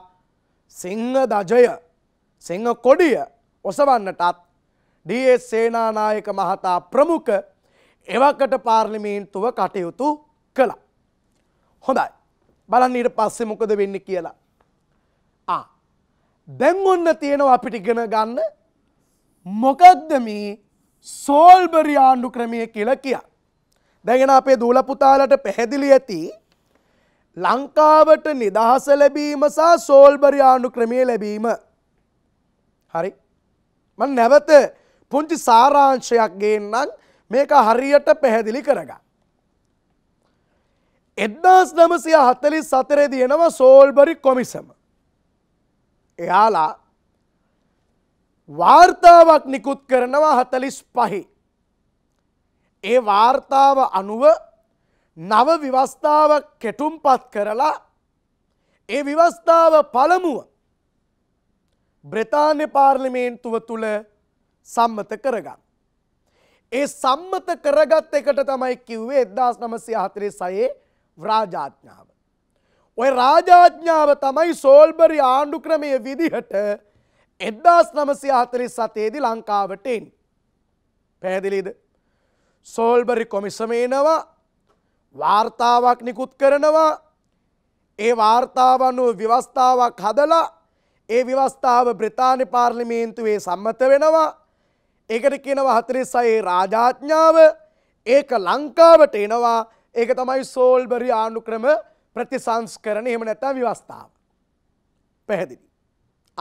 සිංහ දජය සිංහ කොඩිය ඔසවන්නටත් ඩඒ සේනානායක මහතා ප්‍රමුඛ එවකට පාර්ලිමේන්තුව කටයුතු කළා. හොඳයි බලන්නට පස්සෙ මොකද වෙන්න කියලා. ආ දැන් ඔන්න තියෙනවා අපිට ඉගෙන ගන්න මොකද්ද මේ සෝල්බරි ආණ්ඩු ක්‍රමය කියලා කියා. දැගෙන අපේ දූලපුතාලට පැහැදිලි ඇති ලංකාවට නිදහස ලැබීම සහ සෝල්බරි ආණ්ඩු ක්‍රමය ලැබීම. හරි මන් නැවත පුංචි සාරාංශයක් ගේන්නම් මේක හරියට පැහැදිලි කරග. එදදාස් නමසිය හතලි සතරේ දයනවා සෝල්බරි කොමිසම එයාලා වාර්තාවක් නිකුත් කරනවා හතලිස් පහි. ඒ වාර්තාව අනුව නව විවස්ථාවක් කෙටුම් පත් කරලා ඒ විවස්ථාව පළමුුව බ්‍රතාන්‍ය පාර්ලිමේන්තුව තුළ සම්මත කරගන්න. ඒ සම්මත කරගත් එකට තමයි කිව්වේ එදදාස් නමසය හතරේ සයේ ව්‍රාජාඥාව. ඔය රාජාඥාව තමයි සෝල්බරි ආණ්ඩු ක්‍රමය විදිහට එද්දාස් නමසය හතරි සතේදි ලංකාවටෙන්. පැහැදිලිද. සෝල්බරි කොමිසමේනවා වාර්තාවක් නිකුත් කරනවා ඒ වාර්තාවනුව ව්‍යවස්ථාවක් හදලා ඒ විවස්ථාව බ්‍රතාානි පාර්ලිමේන්තුවේ සම්මත වෙනවා ඒකට කියනවා හතරි සයේ රාජාඥාව ඒක ලංකාවට එනවා ඒක තමයි සෝල්බරි ආණු ක්‍රම ප්‍රතිසංස්කරණ එහෙම නැත්නම් විවස්ථාව. පැහැදිලි.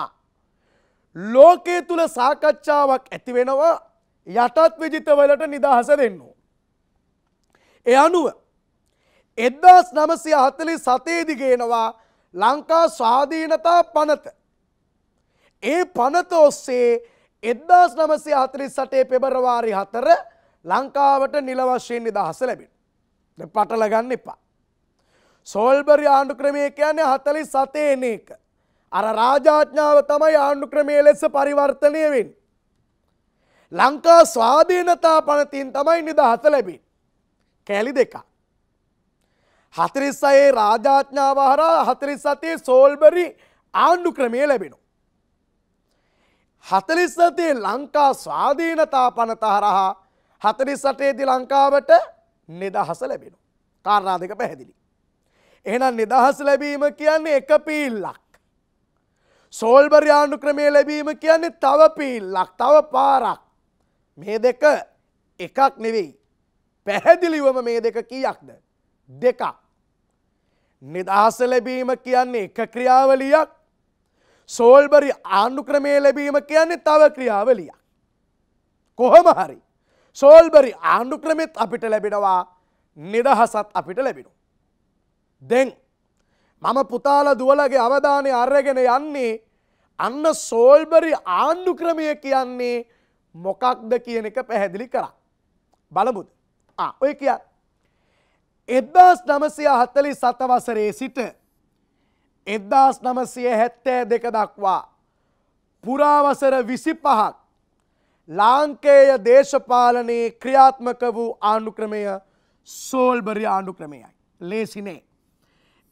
ආ. ලෝකයේ තුල සාකච්ඡාවක් ඇති වෙනවා යටත් විජිත වලට නිදහස දෙන්න. ඒ අනුව 1947 දී ගේනවා ලංකා ස්වාධීනතා පනත. ඒ පනත ඔස්සේ 1948 පෙබරවාරි 4 ලංකාවට නිල වශයෙන් නිදහස ලැබෙනවා. දැන් පටල ගන්න එපා. සෝල්බරි ආණ්ඩු ක්‍රමය කියන්නේ හතලි සතේන එක. අර රාජාඥාව තමයි ආණ්ඩු ක්‍රමය ලෙස පරිවර්තනය වෙන්. ලංකා ස්වාධීනතා පනතින් තමයි නිදහස ලැබින්. කෑලි දෙක. හතරිස් අයේ රාජාඥාව හරා හතරිස් සතේ සෝල්බරි ආණ්ඩු ක්‍රමය ලැබෙනු. හතලිස් සතේ ලංකා ස්වාධීනතා පනත හරහා හතරිස් සටේදි ලංකාවට නිදහස ලැබෙනු. කාරණා දෙක පැහැදිලි. එහෙනම් නිදහස් ලැබීම කියන්නේ එක පීල්ලක්. සෝල්බර්යාණ්ඩු ක්‍රමය ලැබීම කියන්නේ තව පීල්ලක් තව පාරක්. මේ දෙක එකක් නෙවෙයි. පැහැදිලිවම මේ දෙක කීයක්ද. දෙකක්. නිදහස ලැබීම කියන්නේ එක ක්‍රියාවලියක් සෝල්බරි ආණ්ඩු ක්‍රමය ලැබීම කියන්නේ තව ක්‍රියාවලියක්. කොහොම හරි. සෝල්බරි ආණ්ඩු ක්‍රමෙත් අපිට ලැබෙනවා නිදහසත් අපිට ලැබෙනු. දැන් මම පුතාල දුවලගේ අවධානය අරගෙන යන්නේ අන්න සෝල්බරි ආණ්ඩු ක්‍රමය කියන්නේ මොකක්ද කියන එක පැහැදිලි කරා. බලමුද ඔය කිය එදදාස් නමසය හත්තලි සත වසරේ සිට එදදාස් නමසය හැත්තෑ දෙක දක්වා පුරාවසර විසි පහක් ලාංකේය දේශපාලනයේ ක්‍රියාත්මක වූ ආණ්ඩු ක්‍රමය සෝල්බරි ආණ්ඩු ක්‍රමයයි. ලේසිනේ.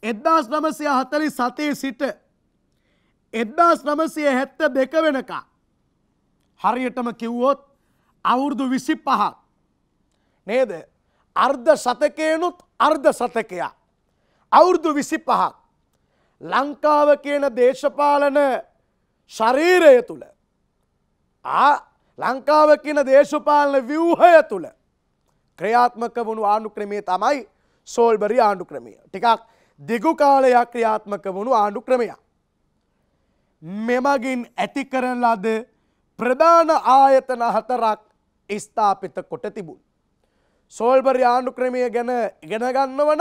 එදදාස් නමසය හතරි සතේ සිට එදදාස් නමසය හැත්ත දෙක වෙනකා හරියටම කිව්වොත් අවුරුදු විසි පහක් නේද අර්ධ සතකයනුත් අර්ධ සතකයා අවුරුදු විසි පහක් ලංකාව කියන දේශපාලන ශරීරය තුළ ලංකාව කියන දේශපාලන ව්‍යවහය තුළ ක්‍රියාත්මක වුණු ආණු ක්‍රමේ තමයි සෝල්බරි ආණ්ඩු ක්‍රමය ටිකක් දිගු කාලයක් ක්‍රියාත්මක වුණු ආණ්ඩු ක්‍රමයක්. මෙමගින් ඇති කරන ලද ප්‍රධාන ආයතන හතරක් ස්ථාපිත කොට තිබුන්. සෝල්බරි ආණ්ඩු ක්‍රමය ගැන ඉගෙනගන්නවන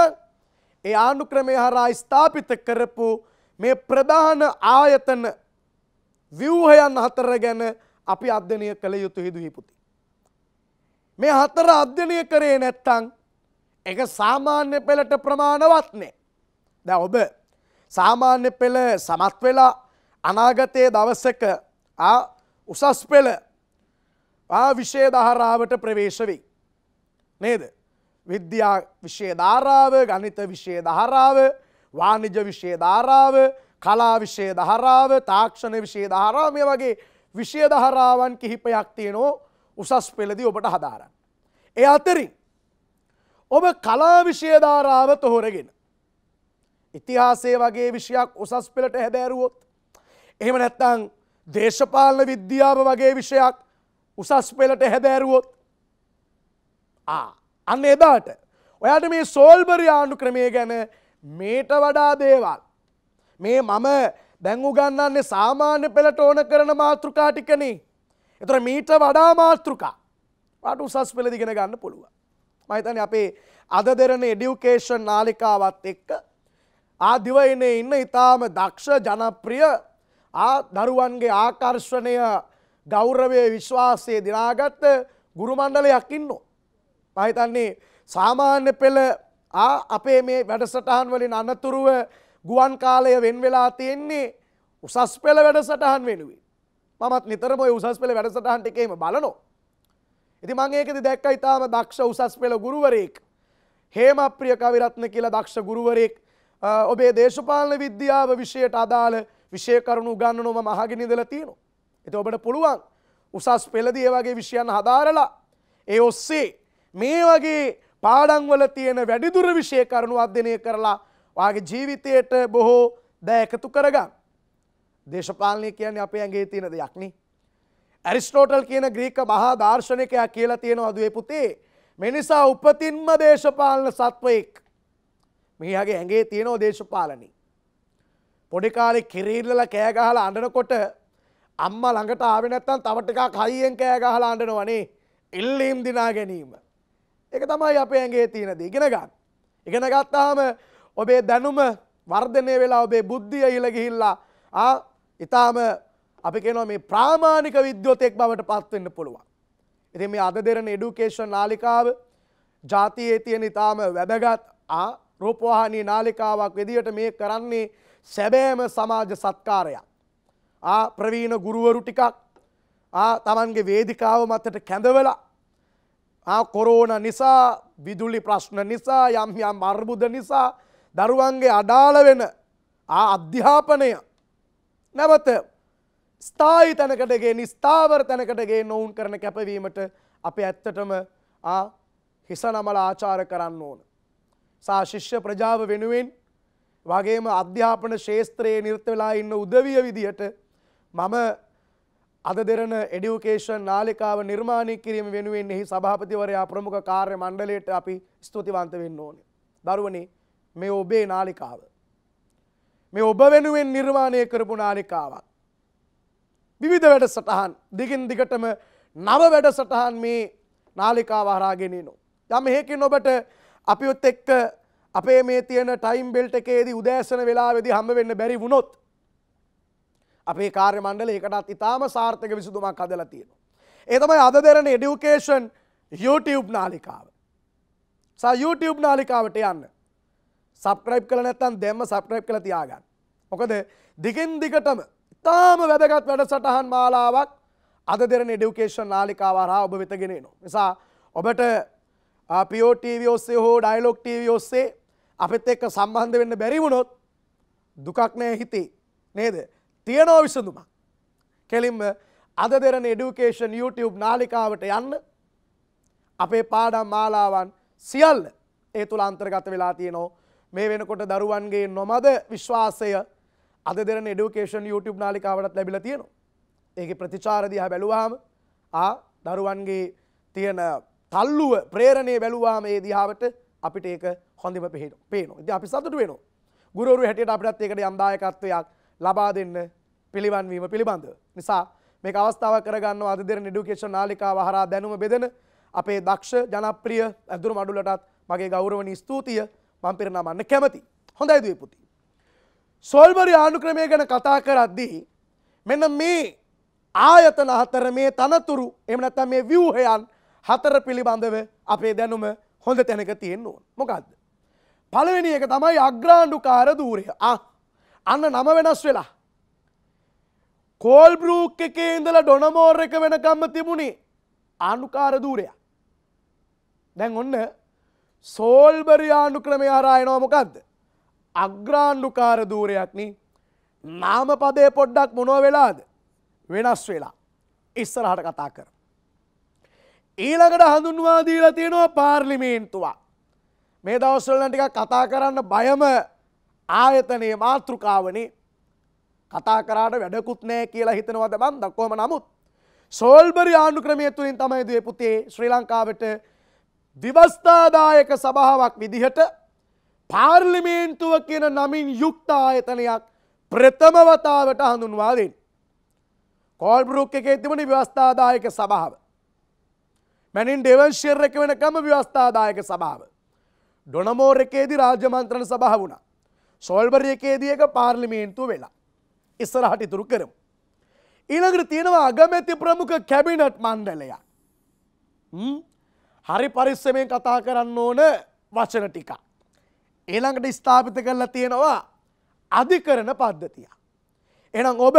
ඒ ආණ්ඩු ක්‍රමය හරා ස්ථාපිත කරපු මේ ප්‍රධාන ආයතන ව්‍යවහයන් හතර ගැන අපි අධ්‍යනය කළ යුතු හිදුහිපුති. මේ හතර අධ්‍යනය කරේ නැත්තං එක සාමාන්‍ය පෙළට ප්‍රමාණවත් නෑ. දැ ඔබ සාමාන්‍ය පෙළ සමත් වෙලා අනාගතයේ දවසක උසස් පෙළ විෂය දහරාවට ප්‍රවේශවී. නේද. විද්‍යා විෂය ධාරාව ගනිත විෂය දහරාව වානිජ විෂය ධාරාව කලා විෂය දහරාව තාක්ෂණ විෂය ධාරාමය වගේ විෂය දහරාවන් කිහිපයක් තියනෝ උසස් පෙළදි ඔබට හදාරන්න. එ අතරින් ඔබ කලා විෂය ධාරාව තොහොරගෙන. ඉතිහාසේ වගේ විෂයක් උසස් පෙළට හැදෑරුවොත්. එහෙම නැත්තං දේශපාලන විද්‍යාව වගේ විෂයක් උසස් පෙළට හැදෑරුවොත් අන්න එදාට ඔයාට මේ සෝල්බරයාණ්ඩු ක්‍රමය ගැන මේට වඩා දේවල්. මේ මම දැංගුගන්නන්නේ සාමාන්‍ය පෙළට ඕන කරන මාතෘකා ටිකනේ. එතුර මීට වඩා මාතෘකා වට උසස් පෙළදිගෙන ගන්න පුළුව. මහිතන අපේ අද දෙරන එඩියුකේෂන් නාලිකාවත් එක්ක ආ දිවයිනේ ඉන්න ඉතාම දක්ෂ ජනප්‍රිය ආ දරුවන්ගේ ආකර්ෂණය ගෞරවය විශ්වාසය දිනාගත්ත ගුරුමණ්ඩලයක් ඉන්නෝ. මහිතන්නේ සාමාන්‍ය පෙළ අපේ මේ වැඩසටහන් වලින් අනතුරුව ගුවන් කාලය වෙන් වෙලා තියෙන්නේ උසස් පෙළ වැඩසටහන් වෙනුවේ. මමත් නිතරම ඔය උසස් පෙළ වැඩසටහන් ටිකේම බලනෝ. ඉතින් මම ඒකෙදි දැක්ක ඊටාම දක්ෂ උසස් පෙළ ගුරුවරයෙක් හේමප්‍රිය කවිරත්න කියලා දක්ෂ ගුරුවරයෙක් ඔබේ දේශපාලන විද්‍යාව විෂයට අදාළ විෂය කරුණු ගන්නනොම මහගෙන ඉඳලා තියෙනවා. ඒත ඔබට පුළුවන් උසස් පෙළදී ඒ වගේ විෂයන් හදාරලා ඒ ඔස්සේ මේ වගේ පාඩම් වල තියෙන වැඩිදුර විෂය කරුණු අධ්‍යයනය කරලා ඔයාගේ ජීවිතයට බොහෝ දෑ එකතු කරගන්න. දේශපාලනය කියන්නේ අපේ ඇඟේ තියෙන දෙයක් නේ. ඇරිස්ටෝටල් කියන ග්‍රීක මහා දාර්ශනිකයා කියලා තියෙනවා දුවේ පුතේ. මේ නිසා උපතින්ම දේශපාලන සත්වයෙක් මිහගේ ඇගේ තියෙනෝ දේශපාලනි. පොඩි කාලෙ කිරීල්ලල කෑගහලා අඬනකොට අම්ම ළඟට ආවෙනැත්තන් තවටකා කයියෙන් කෑගහල අඩන වනේ ඉල්ලීම් දිනා ගැනීම. එක තමයි අප ඇගේ තියෙනද ඉගෙන ගන්න. ඉගෙන ගත්තාම ඔබේ දැනුම වර්ධනය වෙලා ඔබේ බුද්ධිය ඉලගිහිල්ලා ඉතාම අපි කෙනො මේ ප්‍රාමාණික විද්‍යෝතෙක් බවට පත්වෙන්න පුළුවන්. ඉතින් මේ අද දෙරන එඩුකේෂන් නාලිකාව ජාතියේ තියෙන ඉතාම වැදගත් ආ රූපවාහිනී නාලිකාවක් විදියට මේ කරන්නේ සැබෑම සමාජ සත්කාරයක්. ආ ප්‍රවීණ ගුරුවරු ටිකක් ආ තමන්ගේ වේදිකාව මතට කැඳවලා ආ කොරෝන නිසා විදුලි ප්‍රශ්න නිසා යම් යම් අර්බුද නිසා දරුවන්ගේ අඩාල වෙන ආ අධ්‍යාපනය නැවත ස්ථායි තැනකටගේ නිස්ථාවර තැනකටගේ නොවුන් කරන කැපවීමට අප ඇත්තටම හිසනමල ආචාර කරන්න ඕන. සා ශිෂ්‍ය ප්‍රජාව වෙනුවෙන් වගේම අධ්‍යාපන ශේස්ත්‍රයේ නිර්ත වෙලා ඉන්න උදවිය විදිහට මම අද දෙරන එඩියුකේෂන් නාලිකාව නිර්මාණය කිරීම වෙනුවෙන් එහි සභාපතිවරයා ප්‍රමුඛ කාර්ය මණ්ඩලයට අපි ස්තුතිවන්ත වෙන්න ඕනේ. දරුවනේ මේ ඔබේ නාලිකාව. මේ ඔබ වෙනුවෙන් නිර්මාණය කරපු නාලිකාවක්. විවිධ වැඩසටහන් දිගින් දිගටම නව වැඩසටහන් මේ නාලිකාව හරාගෙනනෝ. යම එහෙකින් ඔබට අපිත් එක්ක අපේ මේ තියෙන ටයිම් බෙල්ට එකේදී උදෑසන වෙලාවේදී හම්බ වෙන්න බැරි වුණොත් අපේ කාර්ය මණ්ඩලය ඒකටත් ඉතාම සාර්ථක විසඳුමක් හදලා තියෙනවා. ඒ තමයි අද දෙරණ এডুকেෂන් YouTube නාලිකාව. සා YouTube නාලිකාවට යන්න. subscribe කළා නැත්නම් දැම්ම subscribe කරලා තියාගන්න. මොකද දිගින් දිගටම ඉතාම වැදගත් වැඩසටහන් මාලාවක් අද දෙරණ এডুকেෂන් නාලිකාව හරහා ඔබ වෙත ගෙනෙනවා. නිසා ඔබට පියෝ ටීවී ඔස්සේ හෝ ඩයිලොක් ටීවී ඔස්සේ අපිත් එක්ක සම්බන්ධ වෙන්න බැරි වුණොත් දුකක් නෑ හිතේ නේද තියනෝ විසඳුමක් කෙලින්ම අද දෙරන එඩියුකේෂන් YouTube නාලිකාවට යන්න අපේ පාඩම් මාලාවන් සියල්ල ඒ තුළ අන්තර්ගත වෙලා තියෙනෝ මේ වෙනකොට දරුවන්ගේ නොමද විශ්වාසය අද දෙරන එඩියුකේෂන් YouTube නාලිකාවටත් ලැබිලා තියෙනවා. ඒකේ ප්‍රතිචාර දිහා බැලුවාම ආ දරුවන්ගේ තියෙන තල්ලුව ප්‍රේරණය බැලුවාම ඒ දිහාාවට අපිට ඒක හොඳම පිහිට පේනු ඉති අපි සතුට වෙන ගුරුවරු හැටියට අපිටත් ඒකට අම්දායකත්වයක් ලබා දෙන්න පිළිවන්වීම පිළිබඳ නිසා මේ අවස්ථාව කරගන්න අදර නිඩුකේෂන් නාලිකා හරා දැනුම බෙදෙන අපේ දක්ෂ ජනප්‍රිය ඇදුරු මඩුලටත් මගේ ගෞරවනි ස්තුතිය මං පිරණමන්න කැමති හොඳ ඇදුව පුති. සොල්බරි ආණුක්‍රමය ගැන කතා කරද්දී මෙන්න මේ ආයතන අහතර මේ තනතුරු එමනැත්තම් මේ ව්‍යූහයන් හතර පිළිබඳව අපේ දැනුම හොඳ තැනක තියෙන්න ඕන. මොකක්ද. පළවෙනි එක තමයි අග්‍රාණ්ඩුකාර දූරය අන්න නම වෙනස් වෙලා. කෝල් බ්‍රූක් එකේ ඉඳලා ඩොනමෝර් එක වෙනකම්ම තිබුණේ ආණ්ඩුකාර දූරය. දැන් ඔන්න සෝල්බරි ආණ්ඩු ක්‍රමය හරායනවා මොකක්ද. අග්‍රාණ්ඩුකාර දූරයක්න නාමපදය පොඩ්ඩක් මොනෝ වෙලාද වෙනස් වෙලා ඉස්සරහට කතා කර. ඊළඟට හඳුන්වා දීලා තියෙනවා පාර්ලිමේන්තුවා. මේ දවස්වල නම් ටිකක් කතා කරන්න බයම ආයතනයේ මාතෘකාවනේ කතා කරාට වැඩකුත් නෑ කියලා හිතනවද මන්ද කොහොම නමුත් සෝල්බරි ආණ්ඩු ක්‍රමය තුලින් තමයි දුවේ පුතේ ශ්‍රී ලංකාවට දිවස්ථාදායක සභාවක් විදිහට පාර්ලිමේන්තුව කියන නමින් යුක්ත ආයතනයක් ප්‍රථම වතාවට හඳුන්වා දෙන්නේ. කෝල්බ්‍රුක් එකේ තිබුණ විවස්ථාදායක සභාව මැනින් ඩෙවන්ශර් එක වෙනකම ව්‍යවස්ථාදායක සභාව. ඩොනමෝර එකේදි රාජ්‍යමන්ත්‍රණ සභහ වුණ. සොල්බරිය එකේදී එක පාර්ලිමේන්තු වෙලා. ඉස්සරහට ඉතුරු කරමු. ඊළඟට තියෙනවා අගමැති ප්‍රමුඛ කැබිනට් මණ්ඩලය. හරි පරිස්සමෙන් කතා කරන්න ඕන වචන ටිකක්. ඊළඟට ස්ථාපිත කරලා තියෙනවා අධිකරන පද්ධතිය. එනම් ඔබ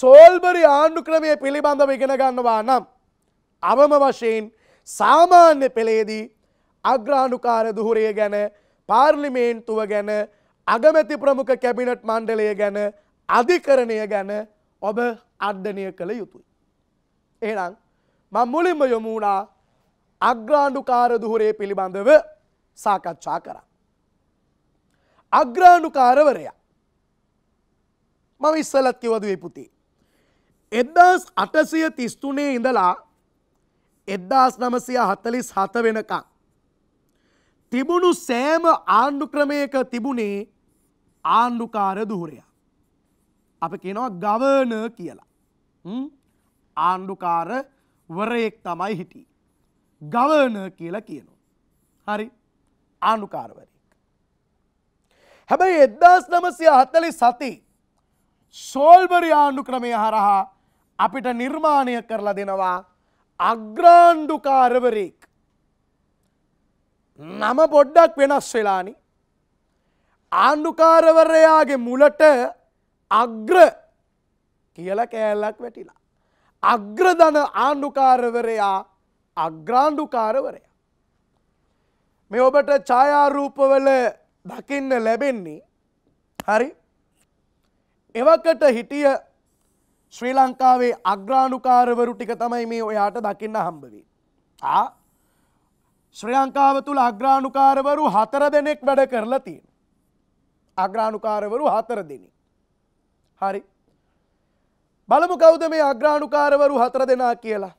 සෝල්බරි ආණ්ඩු ක්‍රමය පිළිබඳව ඉගෙන ගන්නවා නම් අවම වශයෙන් සාමාන්‍ය පෙළේදී අග්‍රාණුකාර දුහරය ගැන පාර්ලිමේන්තුව ගැන අගමැති ප්‍රමුඛ කැබිනට් මණ්ඩලය ගැන අධිකරණය ගැන ඔබ අධ්‍යනය කළ යුතුයි. එහනම් මං මුලින්ම යොමුණා අග්‍රාණ්ඩුකාර දුහරේ පිළිබඳව සාකච්ඡා කරා. අග්‍රාණුකාරවරයා මම ඉස්සලත් කිවදුවේ පුතේ. එදදාස් අටසය තිස්තුනේ ඉඳලා එද්දාස් නමසය හතලිස් හත වෙනකං. තිබුණු සෑම ආණ්ඩු ක්‍රමයක තිබුණේ ආණ්ඩුකාර දුහරයා. අප කෙනවා ගවන කියලා. ආණ්ඩුකාර වරයෙක් තමයි හිටි. ගවන කියලා කියනවා. හරි ආණ්ඩුකාරවරයෙක්. හැබැයි එද්දාස් නමසය හත්තලි සති සෝල්බරි ආණ්ඩු ක්‍රමය හරහා අපිට නිර්මාණය කරලා දෙනවා අග්‍රාණ්ඩුකාරවරයෙක් නම පොඩ්ඩක් වෙනස් වෙලානි ආණ්ඩුකාරවරයාගේ මුලට අග්‍ර කියල කෑල්ලක් වැටිලා. අග්‍රධන ආණ්ඩුකාරවරයා අග්‍රාණ්ඩුකාරවරයා. මේ ඔබට ඡායාරූපවල දකින්න ලැබෙන්නේ හරි එවකට හිටිය ශ්‍රී ලංකාවේ අග්‍රාණුකාරවරු ටික තමයි මේ ඔයාට දකින්න හම්බවී. ආ ශ්‍රී ලංකාව තුළ අග්‍රාණුකාරවරු හතර දෙනෙක් වැඩ කරලා තියෙන. අග්‍රාණුකාරවරු හතර දෙන. හරි. බලමු කවුද මේ අග්‍රාණුකාරවරු හතර දෙනා කියලා.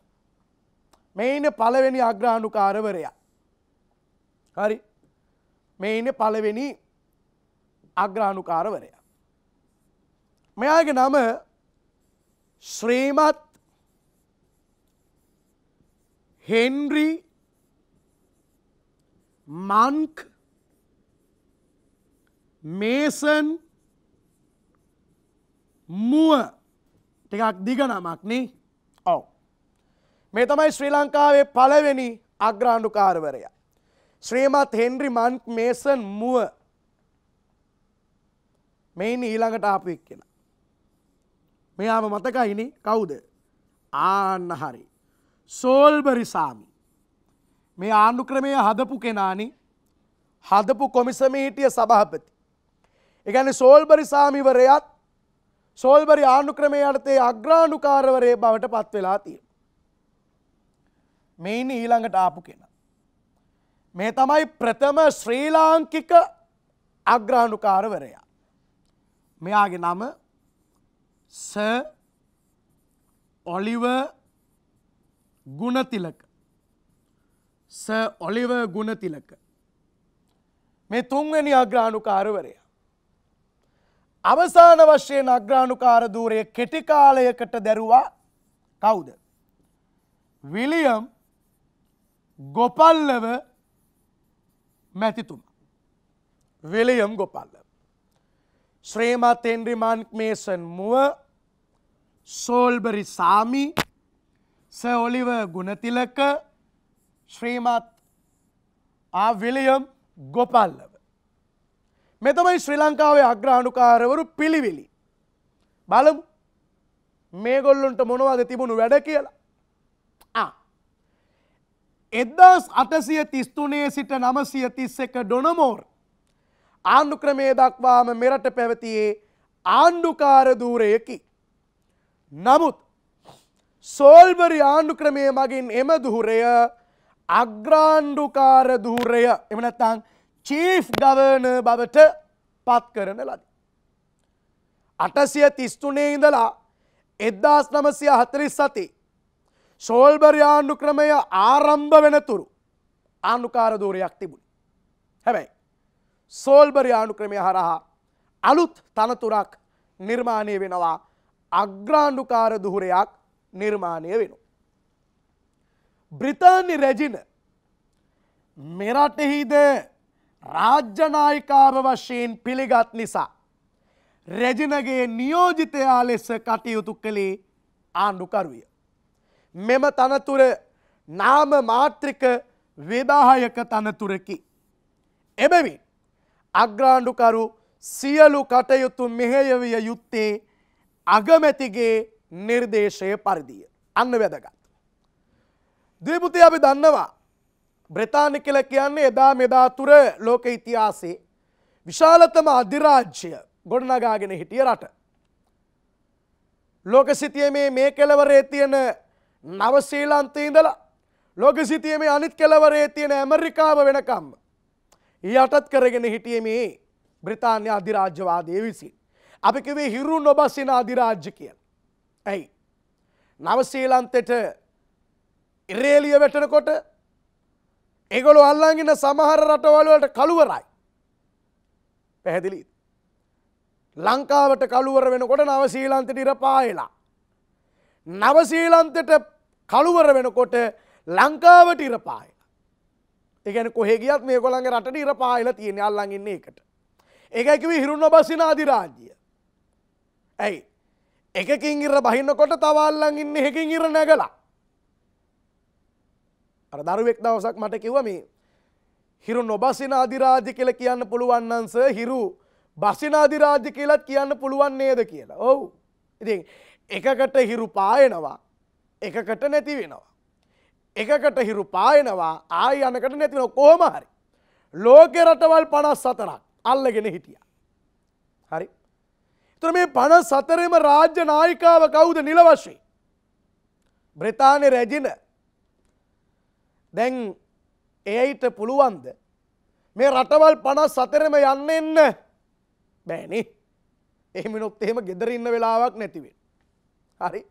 මෙයින පලවෙනි අග්‍රාණුකාරවරයා. හරි මෙයින පලවෙනි අග්‍රාණුකාරවරයා. මෙයාගේ නම ශ්‍රීමත් හෙන්රි මංක් මේසන් මුව ටිකක් දිග නමක්නේ ඔව මේ තමයි ශ්‍රී ලංකාවේ පළවෙනි අග්‍රාණ්ඩුකාරවරය ශ්‍රීමත් හෙන්රි මන්ක් මේසන් මුව මෙයින් ඊළඟට ආපුක් කියලා මෙයාම මතකයිනේ කවුද ආන්න හරි. සෝල්බරිසාමි. මේ ආණ්ඩු ක්‍රමය හදපු කෙනානි හදපු කොමිසම හිටිය සභහපති. එකන සෝල්බරිසාමිවරයත් සෝල්බරි ආණ්ඩු ක්‍රමය අටතේ අග්‍රාණුකාරවරය බවට පත් වෙලා තිය. මෙයිනි ඊළඟට ආපු කෙන. මේ තමයි ප්‍රථම ශ්‍රී ලාංකික අග්‍රාණුකාරවරයා. මෙයාගේ නම sir Oliver Goonetilleke sir Oliver Goonetilleke මේ තුන්වැනි අග්‍රාණුකාරවරය අවසාන වශයෙන් අග්‍රාණුකාර දූරය කෙටි කාලයකට දැරුවා කවුද විලියම් ගොපල්ලව මැතිතුමා විලියම් ගොපල්ලව ශ්‍රීමත් එන්ඩ්‍රිමාන්ක් මේසන් මුව සෝල්බරි සාමි සඔලිව ගුණතිලක ශ්‍රීමත් ආවිලියම් ගොපල්ලව. මෙතමයි ශ්‍රී ලංකාවේ අග්‍රාණුකාරවරු පිළිවිලි. බලමු මේගොල්ලුන්ට මොනවද තිබුණු වැඩ කියලා. එදදාස් අටසිය තිස්තුනේ සිට නමසිය තිස්ස එක ඩොනමෝර් ආණ්ඩු ක්‍රමේ දක්වාම මෙරට පැවතියේ ආණ්ඩුකාරදූරයකි. නමුත් සෝල්බරි ආණ්ඩු ක්‍රමය මගින් එම දුහුරය අග්‍රාණ්ඩුකාර දුහුරය එමනැත්තං චීෆ් ගවර්න බවට පත් කරන ලද. අටසිය තිස්තුනේ ඉඳලා එද්දාස් නමසය හතරිස් සති සෝල්බරි ආණ්ඩු ක්‍රමය ආරම්භ වෙනතුරු ආණ්ඩුකාර දූරයක් තිබුණ. හැබැයි සෝල්බරි ආණු ක්‍රමය හරහා අලුත් තනතුරක් නිර්මාණය වෙනවා අග්‍රාණ්ඩුකාර දුහරයක් නිර්මාණය වෙනු. බ්‍රිතාන්‍ය රැජින මෙරටෙහිද රාජ්‍යනායිකාව වශයෙන් පිළිගත් නිසා. රැජිනගේ නියෝජිතයා ලෙස කටයුතු කළේ ආණ්ඩුකරුය. මෙම තනතුර නාම මාත්‍රික වෙදාහයක තනතුරකි. එබැවින් අග්‍රාණ්ඩුකරු සියලු කටයුතු මෙහෙයවිය යුත්තේ අගමැතිගේ නිර්දේශය පරිදිය. අන්න වැදගත්. දීපුති අපි දන්නවා බ්‍රතානි කල කියන්නේ එදා මෙදා තුර ලෝක ඉතිහාසේ විශාලතම අධිරාජ්‍යය ගොඩනගාගෙන හිටිය රට. ලෝක සිතියමේ මේ කෙලවරේ තියෙන නවසීලන්තීඉදලා ලෝක සිතියමේ අනිත් කෙලවරේ තියෙන ඇමරිකාව වෙනකම් යටත් කරගෙන හිටියමේ බ්‍රතාන්‍ය අධිරාජ්‍යවාදය විසින්. අපි කිවේ හිරු නොබසින අධිරාජ්‍ය කියල. ඇයි. නවසීලන්තෙට ඉරේලිය වැටනකොට එගොලු අල්ලාගෙන සමහර රටවල්වලට කළුවරයි. පැහැදිලි. ලංකාවට කළුවර වෙනකොට නවසීලන්තට ඉරපායලා. නවසීලන්තට කළුවර වෙනකොට ලංකාවට ඉරපායලා. එකන කොහෙගියත් මේ ගොළන්ගේ රට ඉරපායලා තියෙන අල්ලඟන්නේ එකට. ඒකැකිව හිරුණ බසින අධිරාජ්‍යය. ඇයි එකකින් ඉර බහින්නකොට තවල්ලන් ඉන්න එකකින් ඉර නැගලා අර දරුවෙක් දවසක් මට කිව්ව මේ හිරු නොබසින අධිරාජ්‍ය කියලා කියන්න පුළුවන් නම් සර් හිරු බසින අධිරාජ්‍ය කියලාත් කියන්න පුළුවන් නේද කියලා. ඔව්. ඉතින් එකකට හිරු පායනවා එකකට නැති වෙනවා. එකකට හිරු පායනවා ආයි යනකට නැති වෙනවා කොහොම හරි. ලෝකේ රටවල් 54ක් අල්ලගෙන හිටියා. හරි. තුර මේ පණ සතරම රාජ්‍ය නායිකාව කවුද නිල වශී. බ්‍රතානය රැජින දැන් එයිට පුළුවන්ද මේ රටවල් පණස් සතරම යන්න එන්න බෑන එහමිනොත් එහෙම ගෙදරඉන්න වෙලාවක් නැතිවෙන්. හරි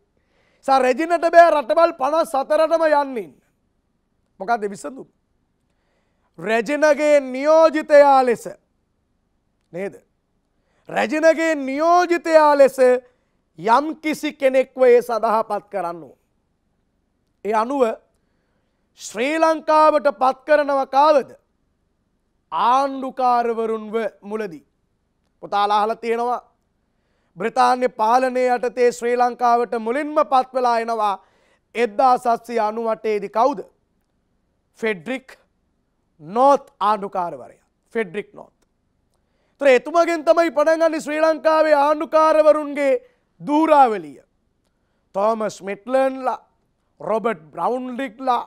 සරැජිනට බෑ රටවල් පණස් සතරටම යන්නන්න. මොකක්ද විසඳු. රැජිනගේ නියෝජිතයා ලෙස නේද. රැජනගේ නියෝජිතයා ලෙස යම් කිසි කෙනෙක්ව ඒ සඳහා පත් කරන්නෝ. ඒ අනුව ශ්‍රී ලංකාවට පත් කරනව කාවද ආණ්ඩුකාරවරුන්ව මුලදී. පුතාලා අහල තියෙනවා බ්‍රතාන්‍ය පාලනය යටතේ ශ්‍රී ලංකාවට මුලින්ම පත්වෙලා එනවා එද්දා සස්සේ අනුවටේදි කවුද. ෆෙඩ්රික් නෝත් ආණ්ඩුකාරවරය ෆෙඩ්රික් නෝ. තොර එතුමගෙන් තමයි පඩගන්න ශ්‍රී ලංකාවේ ආණ්ඩුකාරවරුන්ගේ දූරාවලිය. තෝමස් මිටලන්ලා රොබට් බ්‍රවන්්ලික්ලා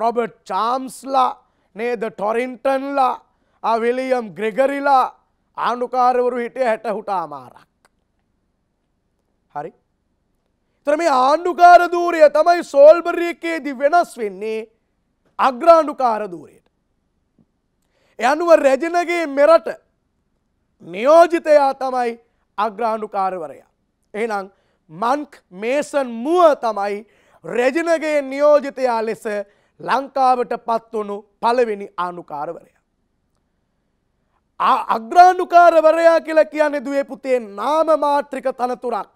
රොබට් චාම්ස්ලා නේද ටොරින්ටන්ලා අවිලියම් ග්‍රෙගරිලා ආණ්ඩුකාරවරු හිටේ හැට හුටා මාරක්. හරි තර මේ ආණ්ඩුකාර දූරය තමයි සෝල්බරියකේදී වෙනස් වෙන්නේ අග්‍රාණ්ඩුකාර දූරයට. එ අනුව රැජනගේ මෙරට නියෝජිතයා තමයි අග්‍රාණුකාරවරයා. එහෙනම් මන්ක් මේසන් මුව තමයි රෙජිනගේ නියෝජිතයා ලෙස ලංකාවට පත්වුණු පළවෙනි ආනුකාරවරයා. අග්‍රාණුකාරවරයා කියලා කියන්නේ දුවේ පුතේ නාම මාත්‍රික තනතුරක්.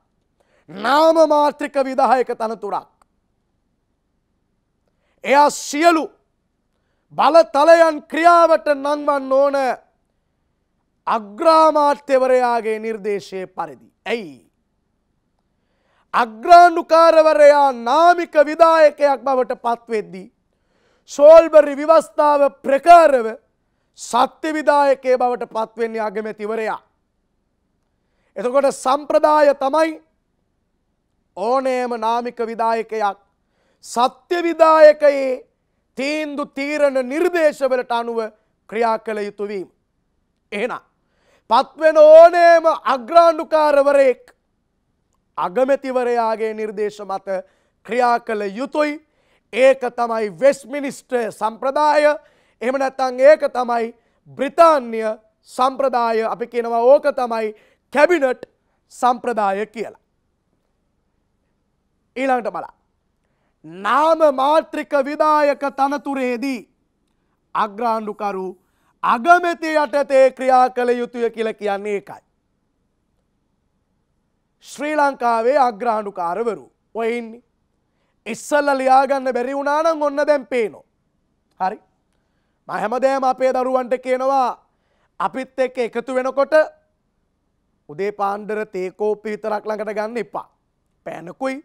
නාම මාත්‍රික විදායක තනතුරක්. එයා සියලු බලතලයන් ක්‍රියාවට නංවන්න ඕන අග්‍රාමාත්‍යවරයාගේ නිර්දේශය පරිදි. ඇයි. අග්‍රාණ්ඩුකාරවරයා නාමික විදායකයක් බවට පත්වෙද්දී. සෝල්බරි විවස්ථාව ප්‍රකාරව සත්‍ය විදායකේ බවට පත්වෙන්නේ අගමැතිවරයා. එතකොට සම්ප්‍රදාය තමයි ඕනෑම නාමික විදායකයක් සත්‍ය විදායකයේ තීන්දු තීරණ නිර්දේශවලට අනුව ක්‍රියා කළ යුතුවීම. එහෙනම්. පත්වෙන ඕනෑම අග්‍රාණ්ඩුකාරවරයෙක් අගමැතිවරයාගේ නිර්දේශ මත ක්‍රියා කළ යුතුයි ඒක තමයි වෙස්මිනිස්ට්‍ර සම්ප්‍රදාය එහෙම නැත්තං ඒක තමයි බ්‍රිතාන්්‍ය සම්ප්‍රදාය අපි කියනවා ඕක තමයි කැබිනට් සම්ප්‍රදාය කියලා. ඊළඟට බලා. නාම මාත්‍රික විදායක තනතුරේදී අග්‍රාණ්ඩුකරු අගමැති යටතේ ක්‍රියා කළ යුතුය කියල කියන්නේ එකයි. ශ්‍රී ලංකාවේ අග්‍රාණුකාරවරු ඔයින්නේ. ඉස්සල්ල ලියාගන්න බැරි වුණානම් ඔන්න දැම් පේනෝ. හරි මහැමදෑම අපේ දරුවන්ට කියනවා අපිත් එක්ක එකතු වෙනකොට උදේ පාන්්ඩර තේකෝපි විතරක් ළඟට ගන්න එපා. පෑනකුයි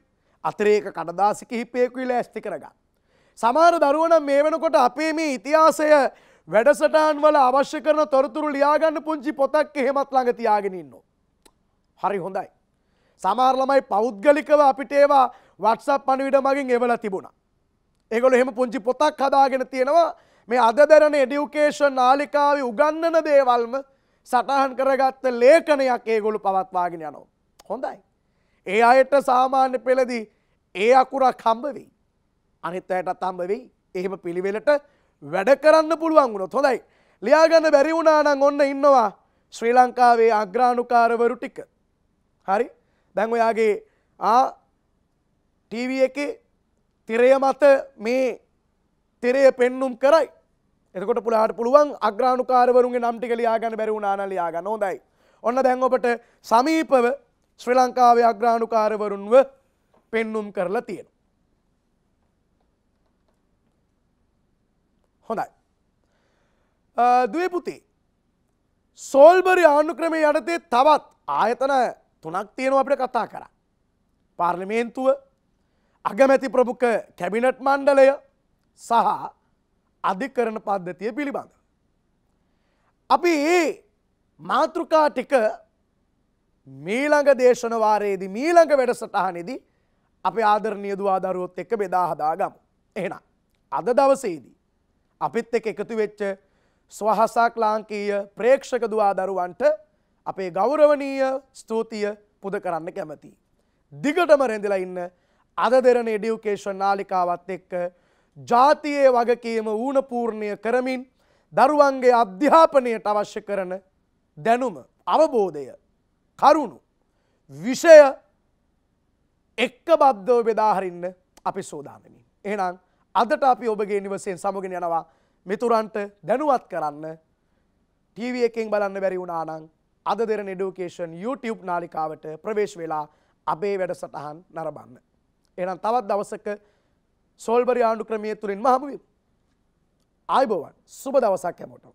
අතරේක කඩදාසික හිපයකුයි ලෑස්ති කරගන්න. සමාර දරුවන මේ වෙනකොට අපේ මේ ඉතිහාසය වැඩසටහන් වල අවශ්‍ය කරන තොරතුරු ලියාගන්න පුංචි පොතක් එහෙමත් ළඟ තියාගෙන ඉන්න. හරි හොඳයි. සමාරලමයි පෞද්ගලිකව අපිට ඒවා වටසප් පණවිඩ මගින් එවල තිබුණා. ඒගොල එහෙම පුංචි පොතක් හදාගෙන තියෙනවා මේ අදදරන එඩියුකේෂන් නාලිකාව උගන්නන දේවල්ම සටහන් කරගත්ත ලේඛනයක් ඒගොලු පවත්වාගෙන යනවා. හොඳයි. ඒ අයට සාමාන්‍ය පෙළදී ඒ අකුරක් හම්බ වෙයි. අනිත් අයටත් හම්බ වෙයි. එහෙම පිළිවෙලට වැඩ කරන්න පුළුවන් වුණොත් හොඳයි ලියාගන්න බැරි වුණානම් ඔන්න ඉන්නවා ශ්‍රී ලංකාවේ අග්‍රාණුකාරවරු ටික හරි දැන් ඔයාගේ ආ ටීවී එකේ තිරය මත මේ තිරය පෙන්නුම් කරයි එතකොට පුළහට පුළුවන් අග්‍රාණුකාරවරුන්ගේ නම් ටික ලියාගන්න බැරි වුණානම් ලියාගන්න හොඳයි ඔන්න දැන් ඔබට සමීපව ශ්‍රී ලංකාවේ අග්‍රාණුකාරවරුන්ව පෙන්නුම් කරලා තියෙනවා හොඳයි. දවපුති සෝල්බරි ආණු ක්‍රමය යටතේ තවත් ආයතන තුනක් තියෙනවා අපිට කතා කර. පාර්ලිමේන්තුව අගමැති ප්‍රමුඛ කැබිනට් මණ්ඩලය සහ අධිකරන පද්ධතිය පිළිබඳ. අපි ඒ මාතෘකා ටික මීළඟ දේශනවාරයේදී මීළඟ වැඩසටහනෙදී අපේ ආදරණීය දුවාදරුවොත් එක්ක බෙදා හදාගමු. එහෙනම් අද දවසේදී අපිත් එක්ක එකතු වෙච්ච ස්වහසක් ලාංකීය ප්‍රේක්ෂක දුවා දරුවන්ට අපේ ගෞරවනීය ස්තුතිය පුද කරන්න කැමති. දිගටම රැඳිලා ඉන්න අද දෙරණ එඩියුකේෂන් නාලිකාවත් එක්ක ජාතියේ වගකීම ඌනපූර්ණය කරමින් දරුවන්ගේ අධ්‍යාපනයට අවශ්‍ය කරන දැනුම අවබෝධය කරුණු විෂය එක්ක බද්ධව බෙදාහරින්න අපි සෝදානමින්. එහෙනම් අදට අපි ඔබගේ නිවසෙන් සමගෙන යනවා මිතුරන්ට දැනුවත් කරන්න ටීවී එකෙන් බලන්න බැරි වුණා නම් අද දෙරණ එඩුකේෂන් YouTube නාලිකාවට ප්‍රවේශ වෙලා අපේ වැඩසටහන් නරඹන්න. එහෙනම් තවත් දවසක සෝල්බරි ආණ්ඩු ක්‍රමයේ තුලින් මහමු. ආයිබෝවන් සුබ දවසක් හැමෝටම.